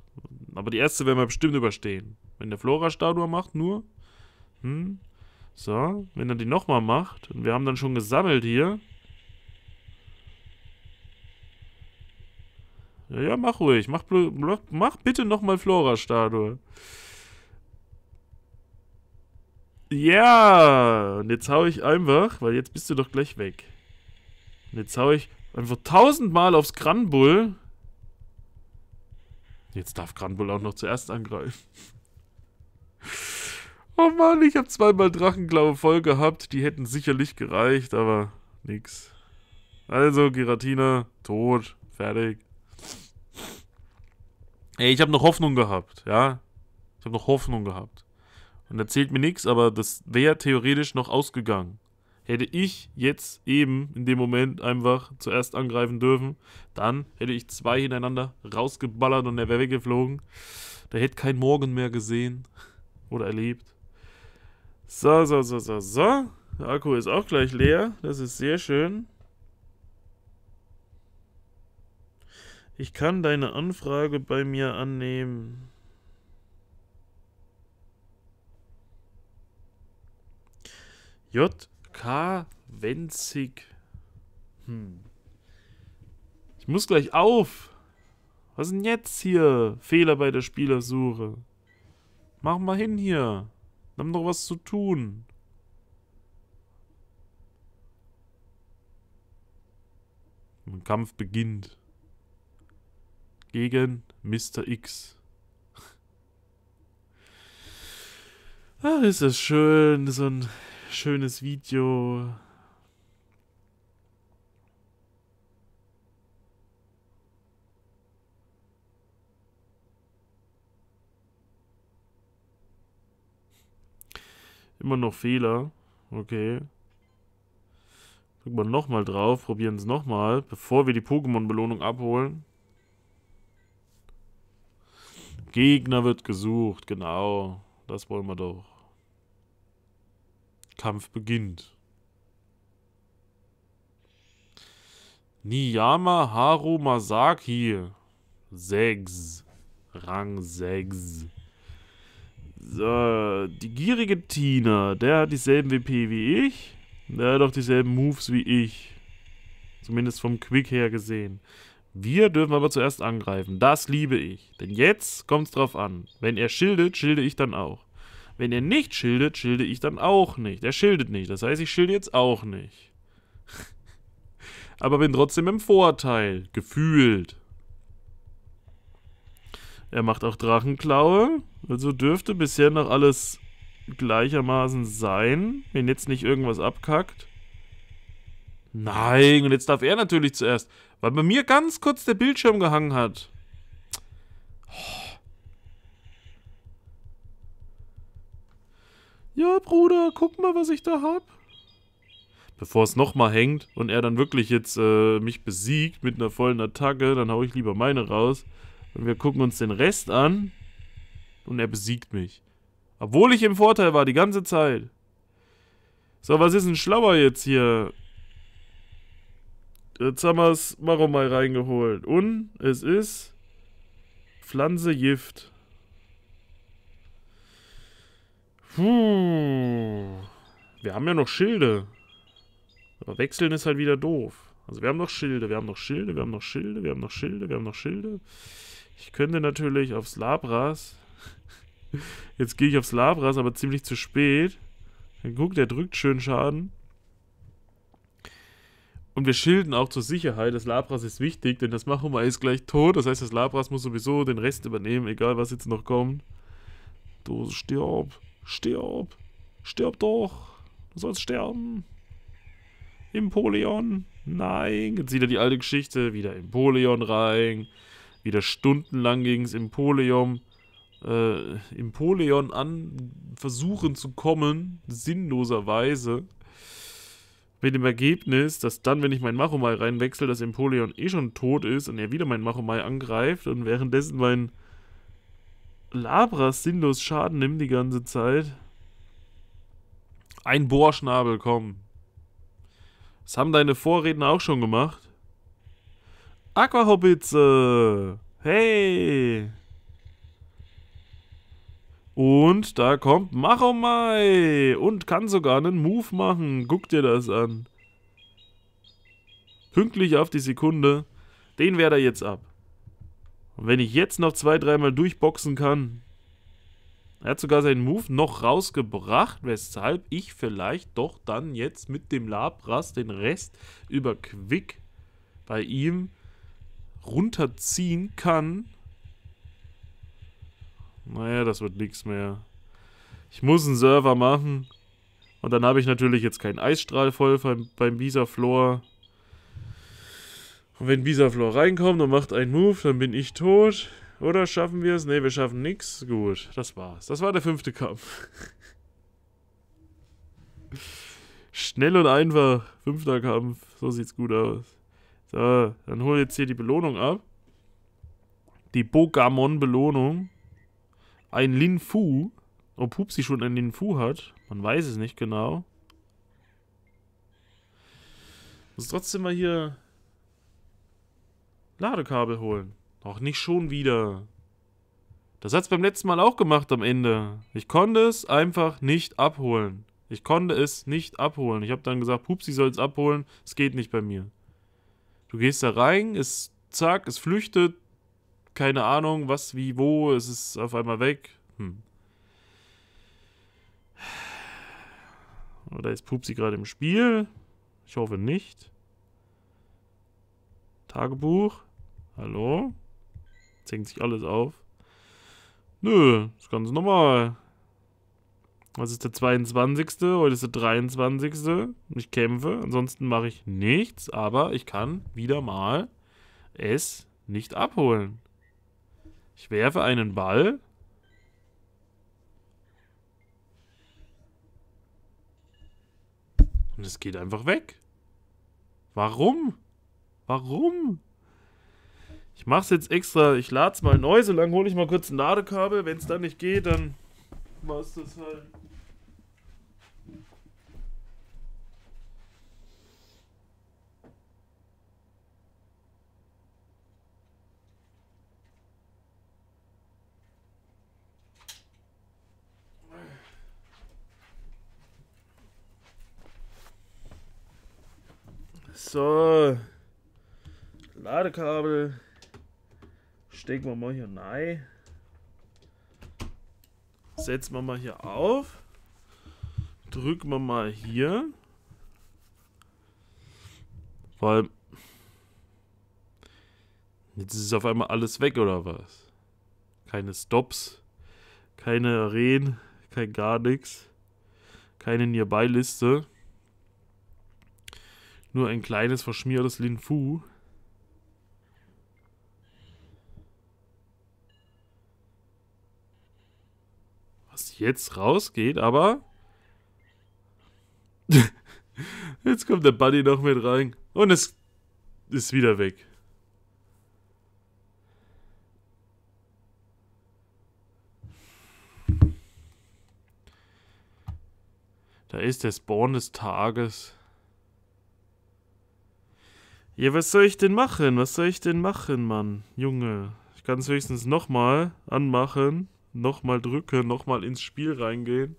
Aber die erste werden wir bestimmt überstehen. Wenn der Flora-Statue macht, nur. Hm. So, wenn er die nochmal macht. Und wir haben dann schon gesammelt hier. Ja, ja mach ruhig. Mach, mach, bitte nochmal Flora-Statue. Ja, und jetzt hau ich einfach, weil jetzt bist du doch gleich weg. Und jetzt hau ich einfach tausendmal aufs Granbull. Jetzt darf Granbull auch noch zuerst angreifen. *laughs* Oh Mann, ich habe zweimal Drachenklaue voll gehabt. Die hätten sicherlich gereicht, aber nix. Also, Giratina, tot, fertig. Ey, ich habe noch Hoffnung gehabt, ja. Ich habe noch Hoffnung gehabt. Und erzählt mir nichts, aber das wäre theoretisch noch ausgegangen. Hätte ich jetzt eben in dem Moment einfach zuerst angreifen dürfen, dann hätte ich zwei hintereinander rausgeballert und er wäre weggeflogen. Der hätte kein Morgen mehr gesehen oder erlebt. So, so, so, so, so. Der Akku ist auch gleich leer. Das ist sehr schön. Ich kann deine Anfrage bei mir annehmen. J.K. Wenzig. Hm. Ich muss gleich auf. Was ist denn jetzt hier? Fehler bei der Spielersuche. Mach mal hin hier. Wir haben doch was zu tun. Ein Kampf beginnt gegen Mr. X. Ach, ist das schön, so ein schönes Video. Immer noch Fehler. Okay. Drücken wir nochmal drauf, probieren es nochmal, bevor wir die Pokémon-Belohnung abholen. Gegner wird gesucht, genau. Das wollen wir doch. Kampf beginnt. Niyama Haru Masaki. 6. Rang 6. So, die gierige Tina. Der hat dieselben WP wie ich. Der hat auch dieselben Moves wie ich. Zumindest vom Quick her gesehen. Wir dürfen aber zuerst angreifen. Das liebe ich. Denn jetzt kommt es drauf an. Wenn er schildet, schilde ich dann auch. Wenn er nicht schildet, schilde ich dann auch nicht. Er schildet nicht. Das heißt, ich schilde jetzt auch nicht. aber bin trotzdem im Vorteil. Gefühlt. Er macht auch Drachenklaue. Also dürfte bisher noch alles gleichermaßen sein. Wenn jetzt nicht irgendwas abkackt. Nein, und jetzt darf er natürlich zuerst. Weil bei mir ganz kurz der Bildschirm gehangen hat. Oh. Ja, Bruder, guck mal, was ich da hab. Bevor es nochmal hängt und er dann wirklich jetzt äh, mich besiegt mit einer vollen Attacke, dann hau ich lieber meine raus. Und wir gucken uns den Rest an. Und er besiegt mich. Obwohl ich im Vorteil war, die ganze Zeit. So, was ist denn Schlauer jetzt hier? Jetzt haben wir es Maromai reingeholt. Und es ist Pflanze Gift. Puh. Wir haben ja noch Schilde. Aber wechseln ist halt wieder doof. Also wir haben noch Schilde, wir haben noch Schilde, wir haben noch Schilde, wir haben noch Schilde, wir haben noch Schilde. Ich könnte natürlich aufs Labras. *laughs* Jetzt gehe ich aufs Labras, aber ziemlich zu spät. Guck, der drückt schön Schaden. Und wir schilden auch zur Sicherheit, das Labras ist wichtig, denn das Machoma ist gleich tot. Das heißt, das Labras muss sowieso den Rest übernehmen, egal was jetzt noch kommt. Du stirb, stirb, stirb doch. Du sollst sterben. Impoleon, nein. Jetzt wieder die alte Geschichte, wieder Impoleon rein. Wieder stundenlang gegen das äh, Impoleon. äh, Empoleon an, versuchen zu kommen, sinnloserweise. Mit dem Ergebnis, dass dann, wenn ich meinen Machomai reinwechsel, dass Empoleon eh schon tot ist und er wieder meinen Machomai angreift und währenddessen mein Labras sinnlos Schaden nimmt die ganze Zeit. Ein Bohrschnabel, komm. Das haben deine Vorredner auch schon gemacht. Aquahobitze! Hey! Und da kommt Machomai und kann sogar einen Move machen. Guck dir das an. Pünktlich auf die Sekunde. Den werde er jetzt ab. Und wenn ich jetzt noch zwei, dreimal durchboxen kann. Er hat sogar seinen Move noch rausgebracht, weshalb ich vielleicht doch dann jetzt mit dem Labras den Rest über Quick bei ihm runterziehen kann. Naja, das wird nichts mehr. Ich muss einen Server machen. Und dann habe ich natürlich jetzt keinen Eisstrahl voll beim, beim bisa Und wenn bisa reinkommt und macht einen Move, dann bin ich tot. Oder schaffen wir es? Ne, wir schaffen nichts. Gut, das war's. Das war der fünfte Kampf. *laughs* Schnell und einfach. Fünfter Kampf. So sieht's gut aus. So, dann hole ich jetzt hier die Belohnung ab. Die Pokémon-Belohnung ein Lin Fu. Ob Pupsi schon ein Lin Fu hat, man weiß es nicht genau. Muss trotzdem mal hier Ladekabel holen. Auch nicht schon wieder. Das hat es beim letzten Mal auch gemacht am Ende. Ich konnte es einfach nicht abholen. Ich konnte es nicht abholen. Ich habe dann gesagt, Pupsi soll es abholen. Es geht nicht bei mir. Du gehst da rein, es zack, es flüchtet, keine Ahnung, was, wie, wo, es ist auf einmal weg. Hm. Oder ist Pupsi gerade im Spiel? Ich hoffe nicht. Tagebuch. Hallo? Zinkt sich alles auf. Nö, ist ganz normal. Was ist der 22.? Heute ist der 23. Ich kämpfe. Ansonsten mache ich nichts, aber ich kann wieder mal es nicht abholen. Ich werfe einen Ball. Und es geht einfach weg. Warum? Warum? Ich mach's jetzt extra, ich lad's mal neu, Solange hole ich mal kurz ein Ladekabel. Wenn's dann nicht geht, dann machst du es halt. So. Ladekabel. Stecken wir mal hier rein. Setzen wir mal hier auf. Drücken wir mal hier. Weil. Jetzt ist auf einmal alles weg oder was? Keine Stops. Keine Rehen. Kein gar nichts. Keine Nearby-Liste. Nur ein kleines, verschmiertes Lin Fu. Was jetzt rausgeht, aber... *laughs* jetzt kommt der Buddy noch mit rein. Und es ist wieder weg. Da ist der Spawn des Tages. Ja, was soll ich denn machen? Was soll ich denn machen, Mann? Junge, ich kann es höchstens nochmal anmachen, nochmal drücken, nochmal ins Spiel reingehen.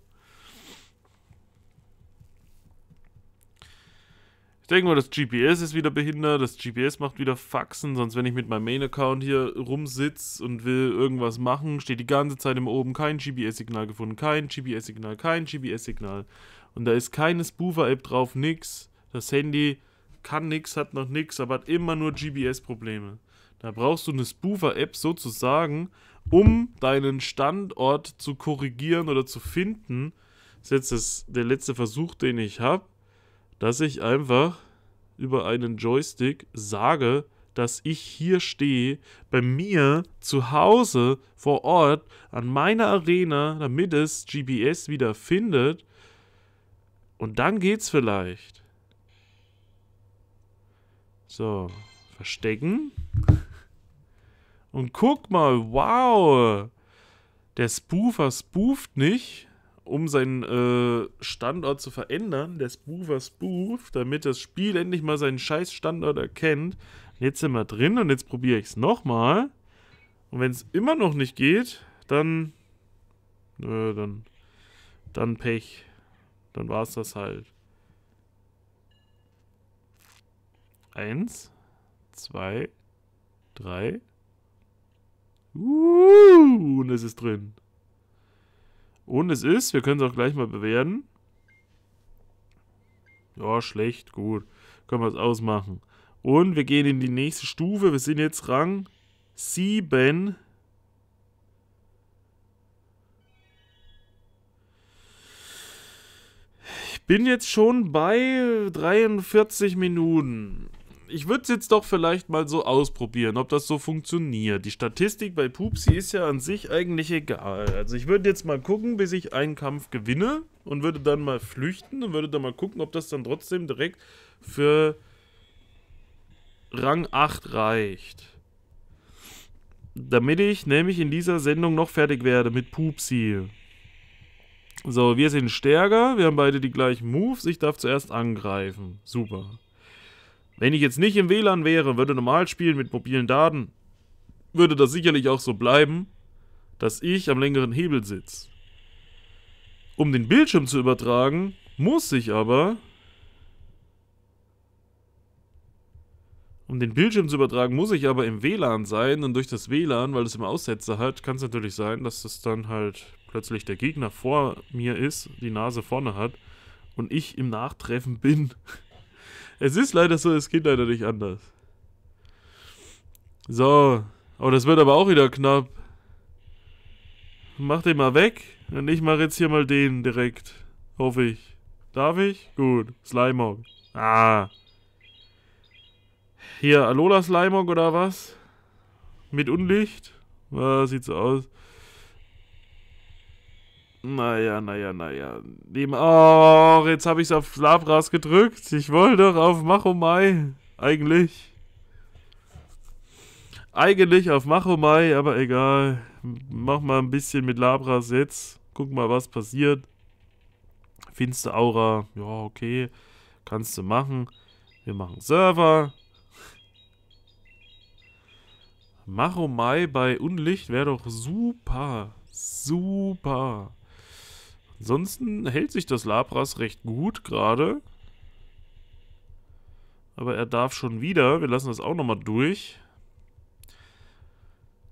Ich denke mal, das GPS ist wieder behindert, das GPS macht wieder Faxen, sonst wenn ich mit meinem Main-Account hier rumsitze und will irgendwas machen, steht die ganze Zeit im oben kein GPS-Signal gefunden, kein GPS-Signal, kein GPS-Signal. Und da ist keine Spoofer-App drauf, nix. Das Handy kann nichts, hat noch nichts, aber hat immer nur GBS-Probleme. Da brauchst du eine Spoofer-App sozusagen, um deinen Standort zu korrigieren oder zu finden. Das ist jetzt das, der letzte Versuch, den ich habe, dass ich einfach über einen Joystick sage, dass ich hier stehe, bei mir zu Hause vor Ort an meiner Arena, damit es GBS wieder findet. Und dann geht's vielleicht. So, verstecken. Und guck mal, wow. Der Spoofer spooft nicht, um seinen äh, Standort zu verändern. Der Spoofer spooft, damit das Spiel endlich mal seinen scheiß Standort erkennt. Jetzt sind wir drin und jetzt probiere ich es nochmal. Und wenn es immer noch nicht geht, dann... Nö, äh, dann... Dann Pech. Dann war es das halt. Eins, zwei, drei. Uh, und es ist drin. Und es ist, wir können es auch gleich mal bewerten. Ja, schlecht, gut. Können wir es ausmachen. Und wir gehen in die nächste Stufe. Wir sind jetzt Rang 7. Ich bin jetzt schon bei 43 Minuten ich würde es jetzt doch vielleicht mal so ausprobieren, ob das so funktioniert. Die Statistik bei Pupsi ist ja an sich eigentlich egal. Also ich würde jetzt mal gucken, bis ich einen Kampf gewinne und würde dann mal flüchten und würde dann mal gucken, ob das dann trotzdem direkt für Rang 8 reicht. Damit ich nämlich in dieser Sendung noch fertig werde mit Pupsi. So, wir sind stärker, wir haben beide die gleichen Moves, ich darf zuerst angreifen. Super. Super. Wenn ich jetzt nicht im WLAN wäre, würde normal spielen mit mobilen Daten, würde das sicherlich auch so bleiben, dass ich am längeren Hebel sitze. Um den Bildschirm zu übertragen, muss ich aber... Um den Bildschirm zu übertragen, muss ich aber im WLAN sein und durch das WLAN, weil es immer Aussätze hat, kann es natürlich sein, dass es dann halt plötzlich der Gegner vor mir ist, die Nase vorne hat und ich im Nachtreffen bin. *laughs* Es ist leider so, es geht leider nicht anders. So. Oh, das wird aber auch wieder knapp. Mach den mal weg. Und ich mache jetzt hier mal den direkt. Hoffe ich. Darf ich? Gut. Slimog. Ah. Hier, Alola Slimog oder was? Mit Unlicht? Ah, sieht so aus. Naja, naja, naja. Neben. Oh, jetzt habe ich es auf Labras gedrückt. Ich wollte doch auf Machomai. Eigentlich. Eigentlich auf Machomai, aber egal. Mach mal ein bisschen mit Labras jetzt. Guck mal, was passiert. Finste Aura. Ja, okay. Kannst du machen. Wir machen Server. Machomai bei Unlicht wäre doch super. Super. Ansonsten hält sich das Labras recht gut gerade. Aber er darf schon wieder. Wir lassen das auch nochmal durch.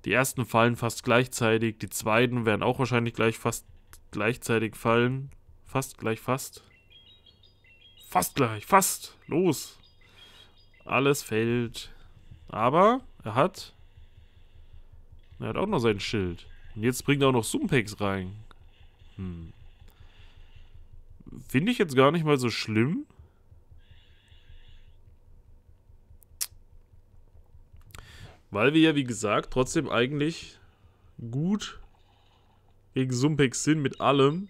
Die ersten fallen fast gleichzeitig. Die zweiten werden auch wahrscheinlich gleich fast gleichzeitig fallen. Fast gleich fast. Fast gleich, fast. Los. Alles fällt. Aber er hat... Er hat auch noch sein Schild. Und jetzt bringt er auch noch Sumpex rein. Hm. Finde ich jetzt gar nicht mal so schlimm. Weil wir ja, wie gesagt, trotzdem eigentlich gut gegen Sumpex sind mit allem.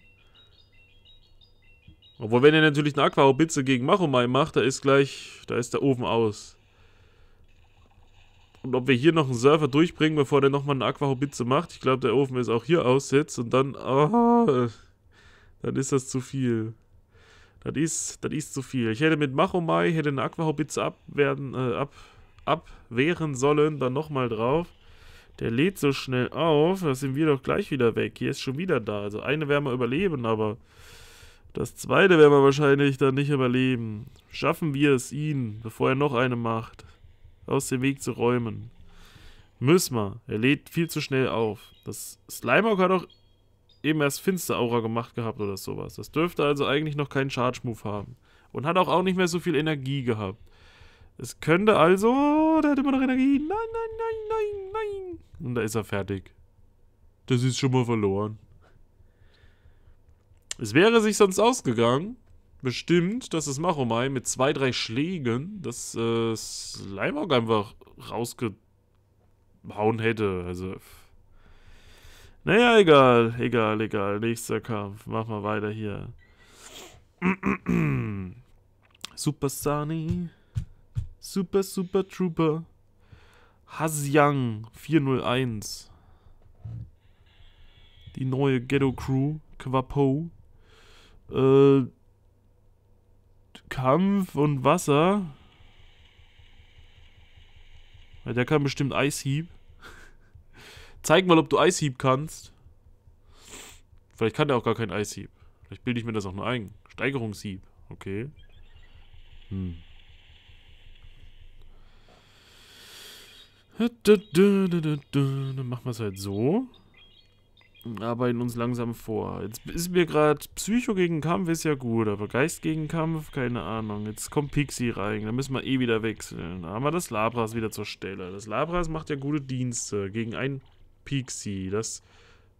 Obwohl, wenn er natürlich eine Aquaobitze gegen Machomai macht, da ist gleich, da ist der Ofen aus. Und ob wir hier noch einen Surfer durchbringen, bevor der nochmal eine Aquahobitze macht. Ich glaube, der Ofen ist auch hier aus jetzt. und dann... Oh, dann ist das zu viel. Das ist, das ist zu viel. Ich hätte mit Machomai, hätte eine Aquahaubitze abwehren, äh, ab, abwehren sollen, dann nochmal drauf. Der lädt so schnell auf, da sind wir doch gleich wieder weg. Hier ist schon wieder da. Also eine werden wir überleben, aber das zweite werden wir wahrscheinlich dann nicht überleben. Schaffen wir es, ihn, bevor er noch eine macht, aus dem Weg zu räumen. Müssen wir. Er lädt viel zu schnell auf. Das Slimehawk hat auch eben erst Finsteraura gemacht gehabt oder sowas. Das dürfte also eigentlich noch keinen Charge-Move haben. Und hat auch, auch nicht mehr so viel Energie gehabt. Es könnte also... Oh, der hat immer noch Energie. Nein, nein, nein, nein, nein. Und da ist er fertig. Das ist schon mal verloren. Es wäre sich sonst ausgegangen, bestimmt, dass das Machomai mit zwei, drei Schlägen das äh, Slimeog einfach rausgehauen hätte. Also, naja, egal, egal, egal. Nächster Kampf. Machen wir weiter hier. *clears throat* Super Sunny. Super, super Trooper. Hasyang 401. Die neue Ghetto Crew. Quapo. Äh, Kampf und Wasser. Ja, der kann bestimmt Eishieb. Zeig mal, ob du Eishieb kannst. Vielleicht kann der auch gar kein Eishieb. Vielleicht bilde ich mir das auch nur ein. Steigerungshieb. Okay. Hm. Dann machen wir es halt so. Arbeiten uns langsam vor. Jetzt ist mir gerade Psycho gegen Kampf ist ja gut, aber Geist gegen Kampf, keine Ahnung. Jetzt kommt Pixie rein, dann müssen wir eh wieder wechseln. Da haben wir das Labras wieder zur Stelle. Das Labras macht ja gute Dienste gegen einen Pixie. Das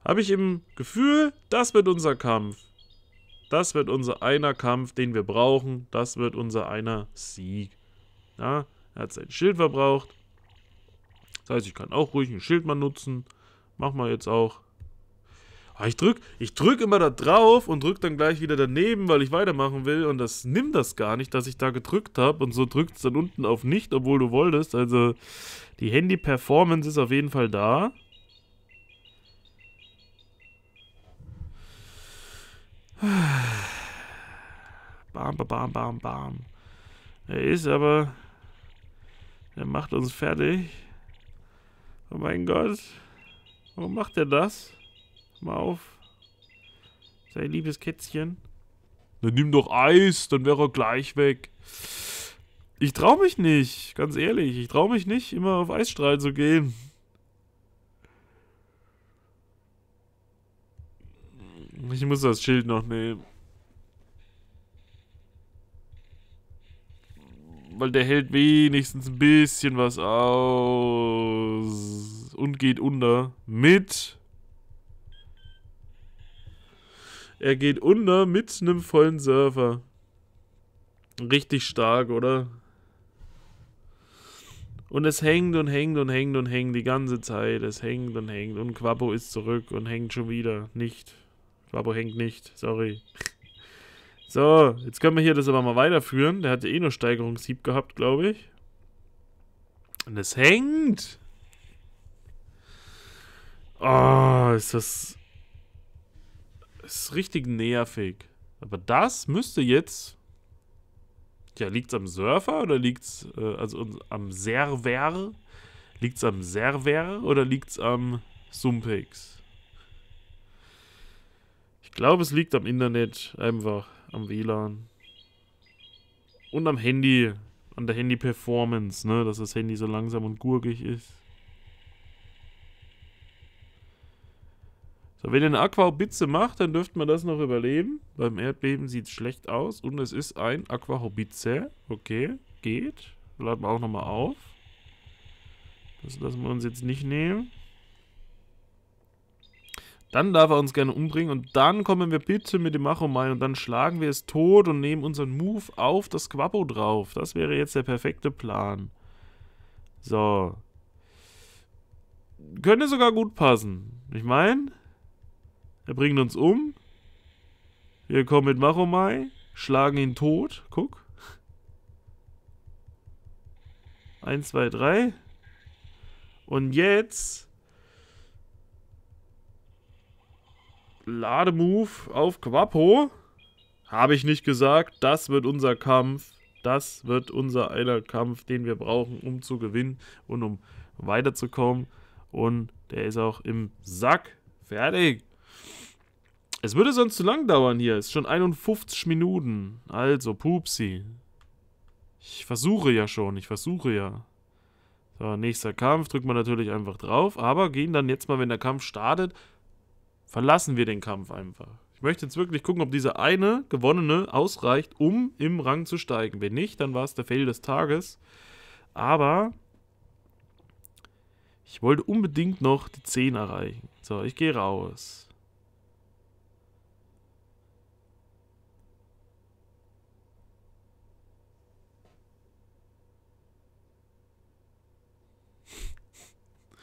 habe ich im Gefühl, das wird unser Kampf. Das wird unser einer Kampf, den wir brauchen. Das wird unser einer Sieg. Ja, er hat sein Schild verbraucht. Das heißt, ich kann auch ruhig ein Schild mal nutzen. Mach mal jetzt auch. Aber ah, ich drücke ich drück immer da drauf und drücke dann gleich wieder daneben, weil ich weitermachen will. Und das nimmt das gar nicht, dass ich da gedrückt habe. Und so drückt es dann unten auf nicht, obwohl du wolltest. Also die Handy-Performance ist auf jeden Fall da. *sighs* Bam, bam, bam, bam. Er ist aber... Er macht uns fertig. Oh mein Gott. Warum macht er das? Mal auf. Sein liebes Kätzchen. Dann nimm doch Eis, dann wäre er gleich weg. Ich trau mich nicht, ganz ehrlich. Ich trau mich nicht, immer auf Eisstrahl zu gehen. Ich muss das Schild noch nehmen. Weil der hält wenigstens ein bisschen was aus. Und geht unter. Mit. Er geht unter mit einem vollen Surfer. Richtig stark, oder? Und es hängt und hängt und hängt und hängt die ganze Zeit. Es hängt und hängt. Und Quabo ist zurück und hängt schon wieder. Nicht. Schwabo hängt nicht, sorry. So, jetzt können wir hier das aber mal weiterführen. Der hatte eh nur Steigerungshieb gehabt, glaube ich. Und es hängt. Oh, ist das... Ist richtig nervig. Aber das müsste jetzt... Ja, liegt's am Surfer oder liegt's... Äh, also am Server? Liegt's am Server oder liegt's am Sumpix? glaube, es liegt am Internet einfach, am WLAN. Und am Handy, an der Handy-Performance, ne? dass das Handy so langsam und gurgig ist. So, wenn ihr eine Aquahobitze macht, dann dürft man das noch überleben. Beim Erdbeben sieht es schlecht aus und es ist ein Aquahobitze. Okay, geht. Laden wir auch nochmal auf. Das lassen wir uns jetzt nicht nehmen. Dann darf er uns gerne umbringen und dann kommen wir bitte mit dem Machum ein und dann schlagen wir es tot und nehmen unseren Move auf das Quappo drauf. Das wäre jetzt der perfekte Plan. So. Könnte sogar gut passen. Ich meine, er bringt uns um. Wir kommen mit Machomai, schlagen ihn tot. Guck. 1, 2, 3. Und jetzt Lademove auf Quapo. Habe ich nicht gesagt. Das wird unser Kampf. Das wird unser einer Kampf, den wir brauchen, um zu gewinnen und um weiterzukommen. Und der ist auch im Sack. Fertig. Es würde sonst zu lang dauern hier. Es Ist schon 51 Minuten. Also, Pupsi. Ich versuche ja schon. Ich versuche ja. So, nächster Kampf. Drückt man natürlich einfach drauf. Aber gehen dann jetzt mal, wenn der Kampf startet, verlassen wir den Kampf einfach. Ich möchte jetzt wirklich gucken, ob dieser eine gewonnene ausreicht, um im Rang zu steigen. Wenn nicht, dann war es der Fail des Tages. Aber ich wollte unbedingt noch die 10 erreichen. So, ich gehe raus.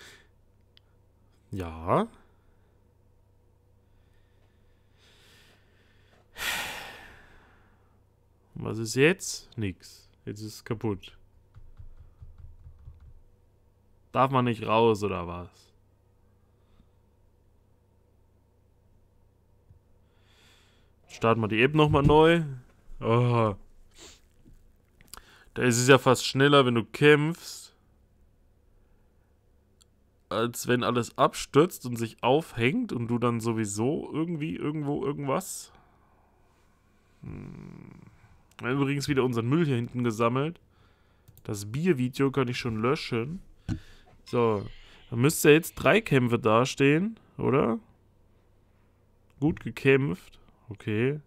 *laughs* ja. Was ist jetzt? Nix. Jetzt ist es kaputt. Darf man nicht raus, oder was? Starten wir die App nochmal neu. Oh. Da ist es ja fast schneller, wenn du kämpfst, als wenn alles abstürzt und sich aufhängt und du dann sowieso irgendwie irgendwo irgendwas. Hm. Wir haben übrigens wieder unseren Müll hier hinten gesammelt. Das Biervideo kann ich schon löschen. So, da müsste jetzt drei Kämpfe dastehen, oder? Gut gekämpft. Okay.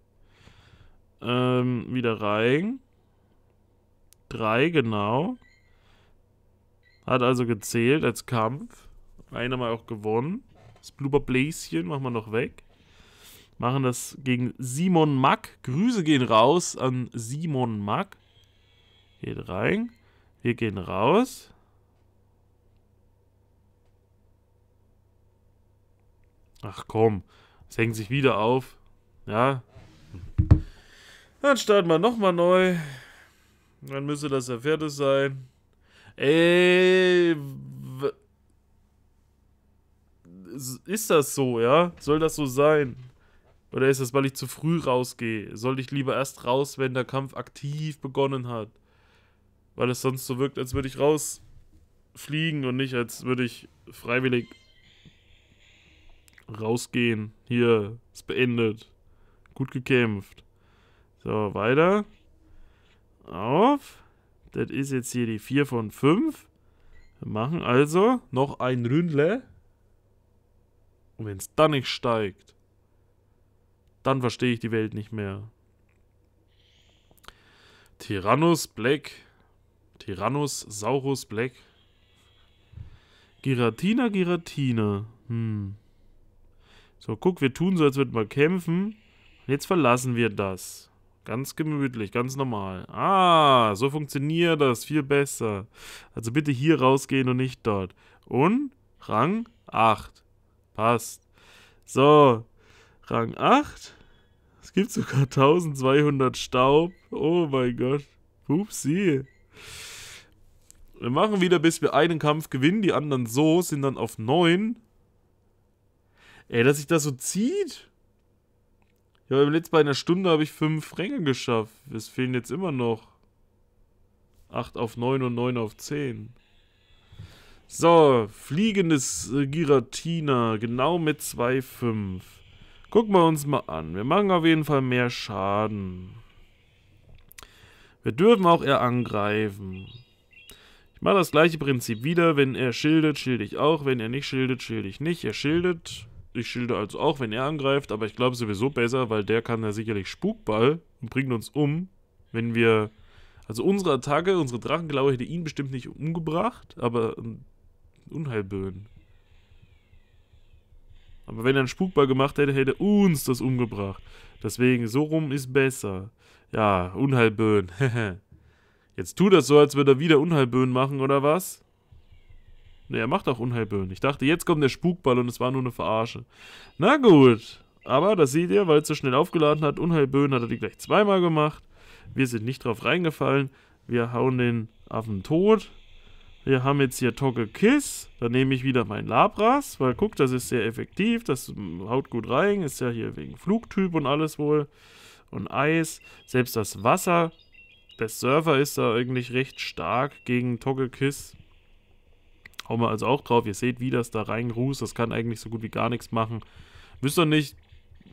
Ähm, wieder rein. Drei, genau. Hat also gezählt als Kampf. Einer mal auch gewonnen. Das Blubberbläschen machen wir noch weg. Machen das gegen Simon Mack. Grüße gehen raus an Simon Mack. Geht rein. Wir gehen raus. Ach komm, es hängt sich wieder auf. Ja. Dann starten wir nochmal neu. Dann müsste das der Pferde sein. Ey. Ist das so, ja? Soll das so sein? Oder ist das, weil ich zu früh rausgehe? Sollte ich lieber erst raus, wenn der Kampf aktiv begonnen hat? Weil es sonst so wirkt, als würde ich rausfliegen und nicht, als würde ich freiwillig rausgehen. Hier, ist beendet. Gut gekämpft. So, weiter. Auf. Das ist jetzt hier die 4 von 5. Wir machen also noch ein Ründle. Und wenn es dann nicht steigt, dann verstehe ich die Welt nicht mehr. Tyrannus Black. Tyrannus Saurus Black. Giratina, Giratina. Hm. So, guck, wir tun so, als würden wir kämpfen. Jetzt verlassen wir das. Ganz gemütlich, ganz normal. Ah, so funktioniert das. Viel besser. Also bitte hier rausgehen und nicht dort. Und? Rang 8. Passt. So, Rang 8. Es gibt sogar 1200 Staub. Oh mein Gott. Upsi. Wir machen wieder, bis wir einen Kampf gewinnen. Die anderen so sind dann auf 9. Ey, dass sich das so zieht. Ja, im letzten bei einer Stunde habe ich 5 Ränge geschafft. Es fehlen jetzt immer noch 8 auf 9 und 9 auf 10. So, fliegendes äh, Giratina, genau mit 2,5. Gucken wir uns mal an. Wir machen auf jeden Fall mehr Schaden. Wir dürfen auch eher angreifen. Ich mache das gleiche Prinzip wieder. Wenn er schildet, schilde ich auch. Wenn er nicht schildet, schilde ich nicht. Er schildet. Ich schilde also auch, wenn er angreift. Aber ich glaube sowieso besser, weil der kann ja sicherlich Spukball und bringt uns um. Wenn wir... Also unsere Attacke, unsere Drachenklaue hätte ihn bestimmt nicht umgebracht, aber Unheilböen. Aber wenn er einen Spukball gemacht hätte, hätte uns das umgebracht. Deswegen, so rum ist besser. Ja, Unheilböen. *laughs* Jetzt tut das so, als würde er wieder Unheilböen machen, oder was? Ne, er macht auch Unheilböen. Ich dachte, jetzt kommt der Spukball und es war nur eine Verarsche. Na gut. Aber das seht ihr, weil es so schnell aufgeladen hat. Unheilböen hat er die gleich zweimal gemacht. Wir sind nicht drauf reingefallen. Wir hauen den Affen tot. Wir haben jetzt hier Kiss. Da nehme ich wieder mein Labras, weil guck, das ist sehr effektiv. Das haut gut rein. Ist ja hier wegen Flugtyp und alles wohl. Und Eis. Selbst das Wasser. Der Surfer ist da eigentlich recht stark gegen Kiss. Hauen wir also auch drauf. Ihr seht, wie das da reingrust. Das kann eigentlich so gut wie gar nichts machen. Wisst ihr nicht,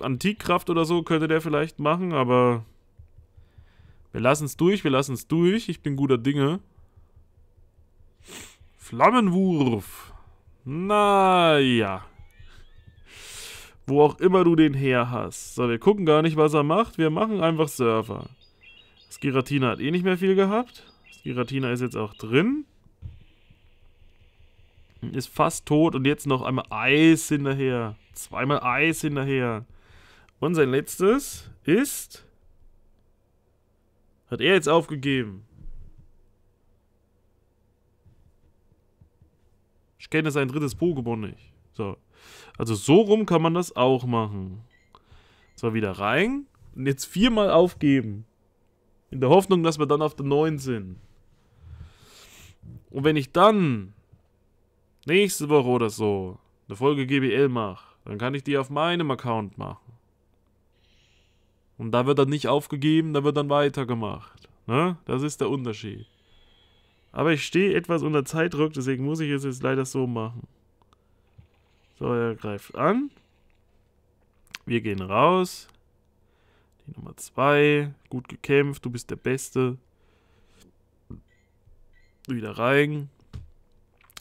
Antikkraft oder so könnte der vielleicht machen, aber wir lassen es durch, wir lassen es durch. Ich bin guter Dinge. Flammenwurf. Naja. Wo auch immer du den her hast. So, wir gucken gar nicht, was er macht. Wir machen einfach Server. Skiratina hat eh nicht mehr viel gehabt. Skiratina ist jetzt auch drin. Ist fast tot und jetzt noch einmal Eis hinterher. Zweimal Eis hinterher. Und sein letztes ist... Hat er jetzt aufgegeben. Ich kenne sein drittes Pokémon nicht. So. Also so rum kann man das auch machen. So, wieder rein. Und jetzt viermal aufgeben. In der Hoffnung, dass wir dann auf der 9 sind. Und wenn ich dann nächste Woche oder so eine Folge GBL mache, dann kann ich die auf meinem Account machen. Und da wird dann nicht aufgegeben, da wird dann weitergemacht. Ne? Das ist der Unterschied. Aber ich stehe etwas unter Zeitdruck, deswegen muss ich es jetzt leider so machen. So, er greift an. Wir gehen raus. Die Nummer 2. Gut gekämpft, du bist der Beste. Wieder rein.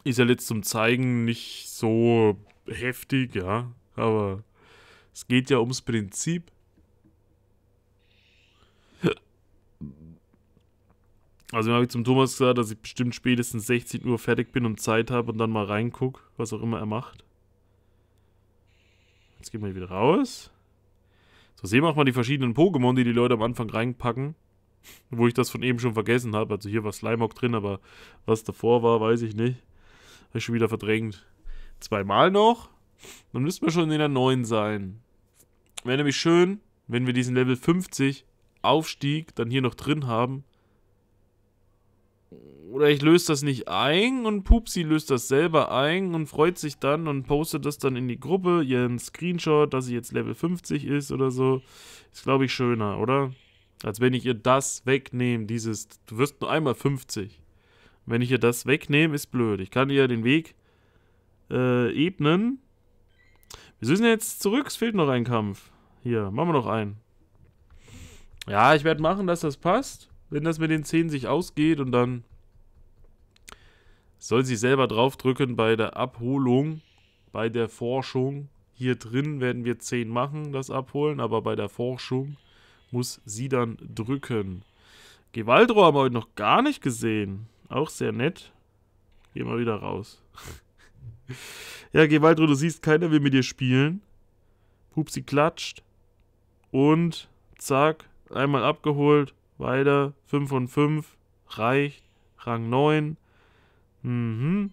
Ist ja jetzt zum Zeigen nicht so heftig, ja. Aber es geht ja ums Prinzip. Also dann habe ich zum Thomas gesagt, dass ich bestimmt spätestens 16 Uhr fertig bin und Zeit habe und dann mal reinguck, was auch immer er macht. Jetzt gehen wir wieder raus. So sehen wir auch mal die verschiedenen Pokémon, die die Leute am Anfang reinpacken. *laughs* Wo ich das von eben schon vergessen habe. Also hier war Slimeock drin, aber was davor war, weiß ich nicht. Habe ich schon wieder verdrängt. Zweimal noch. Dann müssten wir schon in der 9 sein. Wäre nämlich schön, wenn wir diesen Level 50 Aufstieg dann hier noch drin haben oder ich löse das nicht ein und Pupsi löst das selber ein und freut sich dann und postet das dann in die Gruppe, ihren Screenshot, dass sie jetzt Level 50 ist oder so. Ist, glaube ich, schöner, oder? Als wenn ich ihr das wegnehme, dieses, du wirst nur einmal 50. Wenn ich ihr das wegnehme, ist blöd. Ich kann ihr den Weg äh, ebnen. Wir müssen jetzt zurück, es fehlt noch ein Kampf. Hier, machen wir noch einen. Ja, ich werde machen, dass das passt. Wenn das mit den 10 sich ausgeht und dann soll sie selber draufdrücken bei der Abholung, bei der Forschung. Hier drin werden wir 10 machen, das Abholen, aber bei der Forschung muss sie dann drücken. Gewaldro haben wir heute noch gar nicht gesehen. Auch sehr nett. Geh mal wieder raus. *laughs* ja, Gewaldro, du siehst, keiner will mit dir spielen. Pupsi klatscht. Und zack, einmal abgeholt. Weiter. 5 von 5. Reicht. Rang 9. Mhm.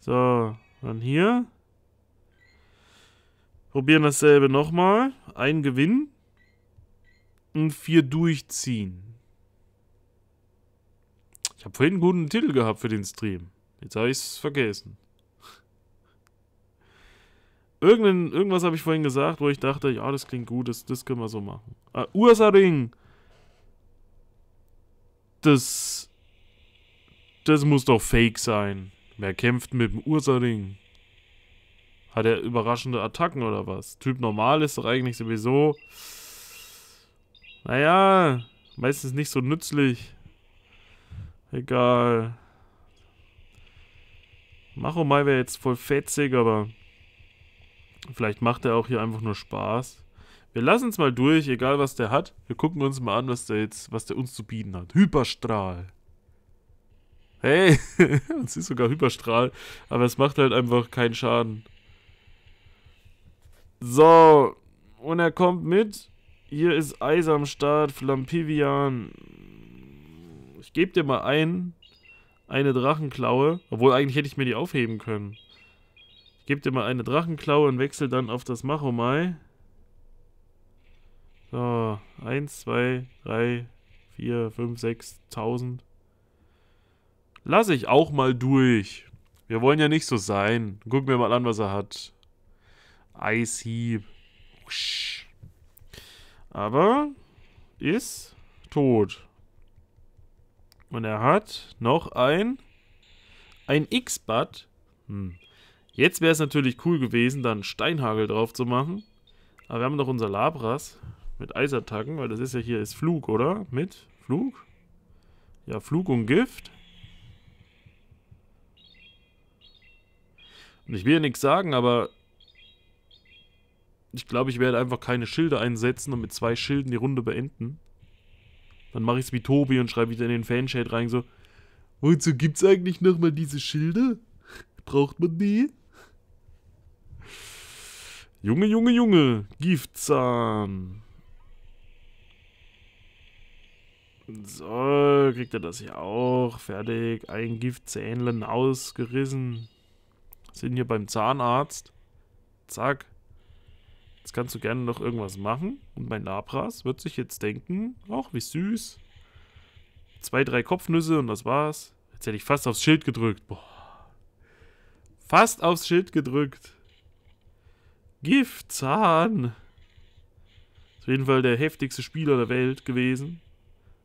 So, dann hier. Probieren dasselbe nochmal. Ein Gewinn. Und vier durchziehen. Ich habe vorhin einen guten Titel gehabt für den Stream. Jetzt habe ich es vergessen. Irgendein, irgendwas habe ich vorhin gesagt, wo ich dachte, ja, das klingt gut, das, das können wir so machen. Ah, Ursaring! Das das muss doch Fake sein. Wer kämpft mit dem Ursaring? Hat er überraschende Attacken oder was? Typ normal ist doch eigentlich sowieso... Naja, meistens nicht so nützlich. Egal. Macho Mai wäre jetzt voll fetzig, aber... Vielleicht macht er auch hier einfach nur Spaß. Wir lassen es mal durch, egal was der hat. Wir gucken uns mal an, was der jetzt, was der uns zu bieten hat. Hyperstrahl. Hey, *laughs* und sie ist sogar Hyperstrahl, aber es macht halt einfach keinen Schaden. So, und er kommt mit. Hier ist Eis am Start, Flampivian. Ich gebe dir mal ein, eine Drachenklaue, obwohl eigentlich hätte ich mir die aufheben können. Ich gebe dir mal eine Drachenklaue und wechsle dann auf das Machomai. So, 1, 2, 3, 4, 5, 6, 1000. Lass ich auch mal durch. Wir wollen ja nicht so sein. Gucken wir mal an, was er hat. Eishieb. Aber ist tot. Und er hat noch ein ein X-Bad. Hm. Jetzt wäre es natürlich cool gewesen, dann Steinhagel drauf zu machen. Aber wir haben noch unser Labras mit Eisattacken, weil das ist ja hier ist Flug, oder? Mit Flug? Ja, Flug und Gift. Ich will ja nichts sagen, aber ich glaube, ich werde einfach keine Schilde einsetzen und mit zwei Schilden die Runde beenden. Dann mache ich es wie Tobi und schreibe wieder in den Fanshade rein so, wozu gibt es eigentlich nochmal diese Schilde? *laughs* Braucht man die? Junge, Junge, Junge, Giftzahn. So, kriegt er das hier auch. Fertig, ein Giftzähnlein ausgerissen. Sind hier beim Zahnarzt. Zack. Jetzt kannst du gerne noch irgendwas machen. Und mein Labras wird sich jetzt denken, ach, wie süß. Zwei, drei Kopfnüsse und das war's. Jetzt hätte ich fast aufs Schild gedrückt. Boah. Fast aufs Schild gedrückt. Giftzahn. auf jeden Fall der heftigste Spieler der Welt gewesen.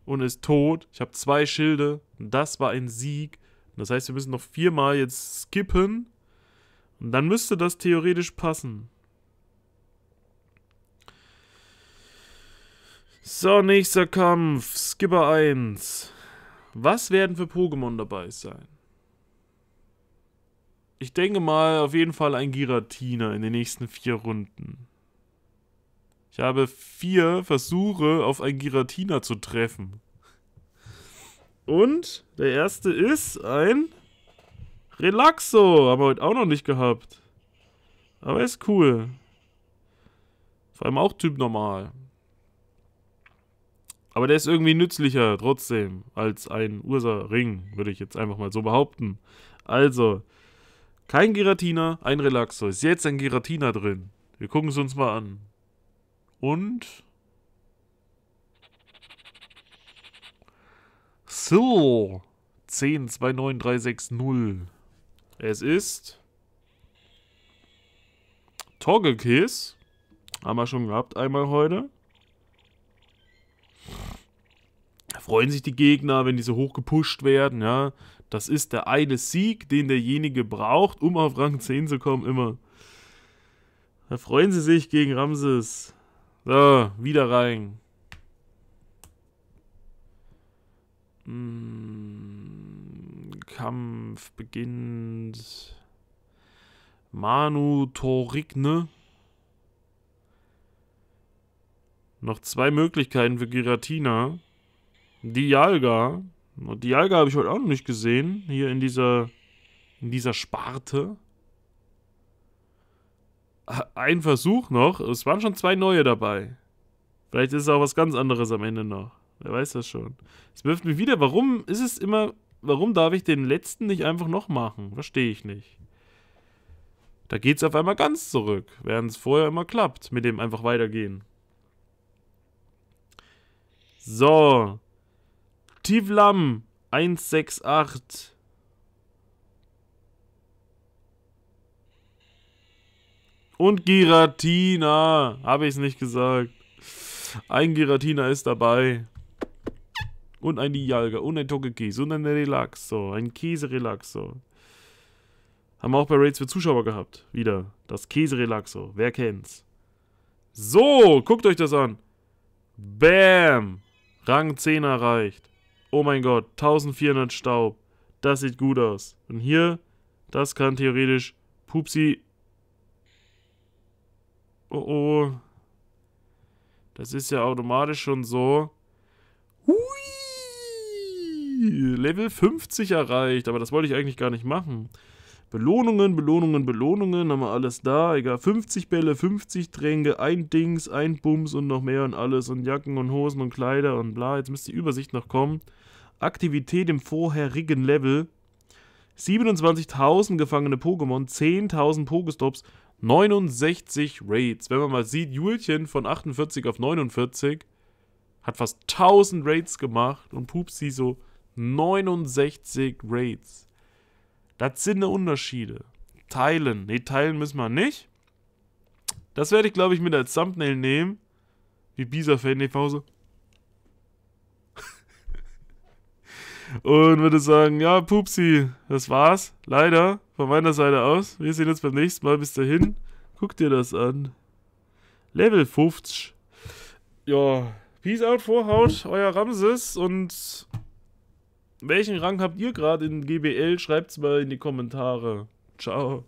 Und ist tot. Ich habe zwei Schilde. Und das war ein Sieg. Das heißt, wir müssen noch viermal jetzt skippen. Und dann müsste das theoretisch passen. So, nächster Kampf. Skipper 1. Was werden für Pokémon dabei sein? Ich denke mal auf jeden Fall ein Giratina in den nächsten vier Runden. Ich habe vier Versuche auf ein Giratina zu treffen. Und der erste ist ein Relaxo haben wir heute auch noch nicht gehabt. Aber ist cool. Vor allem auch Typ normal. Aber der ist irgendwie nützlicher trotzdem als ein Ursa-Ring, würde ich jetzt einfach mal so behaupten. Also, kein Giratina, ein Relaxo. Ist jetzt ein Giratina drin. Wir gucken es uns mal an. Und... So, 10, 2, 9, 3, 6, 0. Es ist... Torgekäse. Haben wir schon gehabt einmal heute. Da freuen sich die Gegner, wenn die so hoch gepusht werden, ja. Das ist der eine Sieg, den derjenige braucht, um auf Rang 10 zu kommen, immer. Da freuen sie sich gegen Ramses. So, wieder rein. Hm. Kampf beginnt. Manu Torigne. Noch zwei Möglichkeiten für Giratina. Dialga. Und oh, Dialga habe ich heute auch noch nicht gesehen. Hier in dieser, in dieser Sparte. Ein Versuch noch. Es waren schon zwei neue dabei. Vielleicht ist es auch was ganz anderes am Ende noch. Wer weiß das schon. Es wirft mich wieder. Warum ist es immer warum darf ich den letzten nicht einfach noch machen? Verstehe ich nicht. Da geht's auf einmal ganz zurück, während es vorher immer klappt, mit dem einfach weitergehen. So. Tivlam 168. Und Giratina. Habe ich es nicht gesagt. Ein Giratina ist dabei. Und ein Dialga und ein Togekiss und ein Relaxo, ein Käserelaxo. Haben wir auch bei Raids für Zuschauer gehabt. Wieder. Das Käserelaxo. Wer kennt's? So, guckt euch das an. Bam. Rang 10 erreicht. Oh mein Gott, 1400 Staub. Das sieht gut aus. Und hier, das kann theoretisch Pupsi... Oh oh. Das ist ja automatisch schon so. Hui. Level 50 erreicht, aber das wollte ich eigentlich gar nicht machen. Belohnungen, Belohnungen, Belohnungen, haben wir alles da, egal, 50 Bälle, 50 Tränke, ein Dings, ein Bums und noch mehr und alles und Jacken und Hosen und Kleider und bla, jetzt müsste die Übersicht noch kommen. Aktivität im vorherigen Level, 27.000 gefangene Pokémon, 10.000 Pokestops, 69 Raids. Wenn man mal sieht, Julchen von 48 auf 49 hat fast 1000 Raids gemacht und Pupsi so 69 Raids. Das sind ne Unterschiede. Teilen. Ne, teilen müssen wir nicht. Das werde ich, glaube ich, mit als Thumbnail nehmen. Wie Bisa-Fan, ne, Pause. *laughs* und würde sagen, ja, Pupsi, das war's. Leider, von meiner Seite aus. Wir sehen uns beim nächsten Mal. Bis dahin, guck dir das an. Level 50. Ja, Peace out, Vorhaut, euer Ramses und welchen Rang habt ihr gerade in GBL? Schreibt's mal in die Kommentare. Ciao.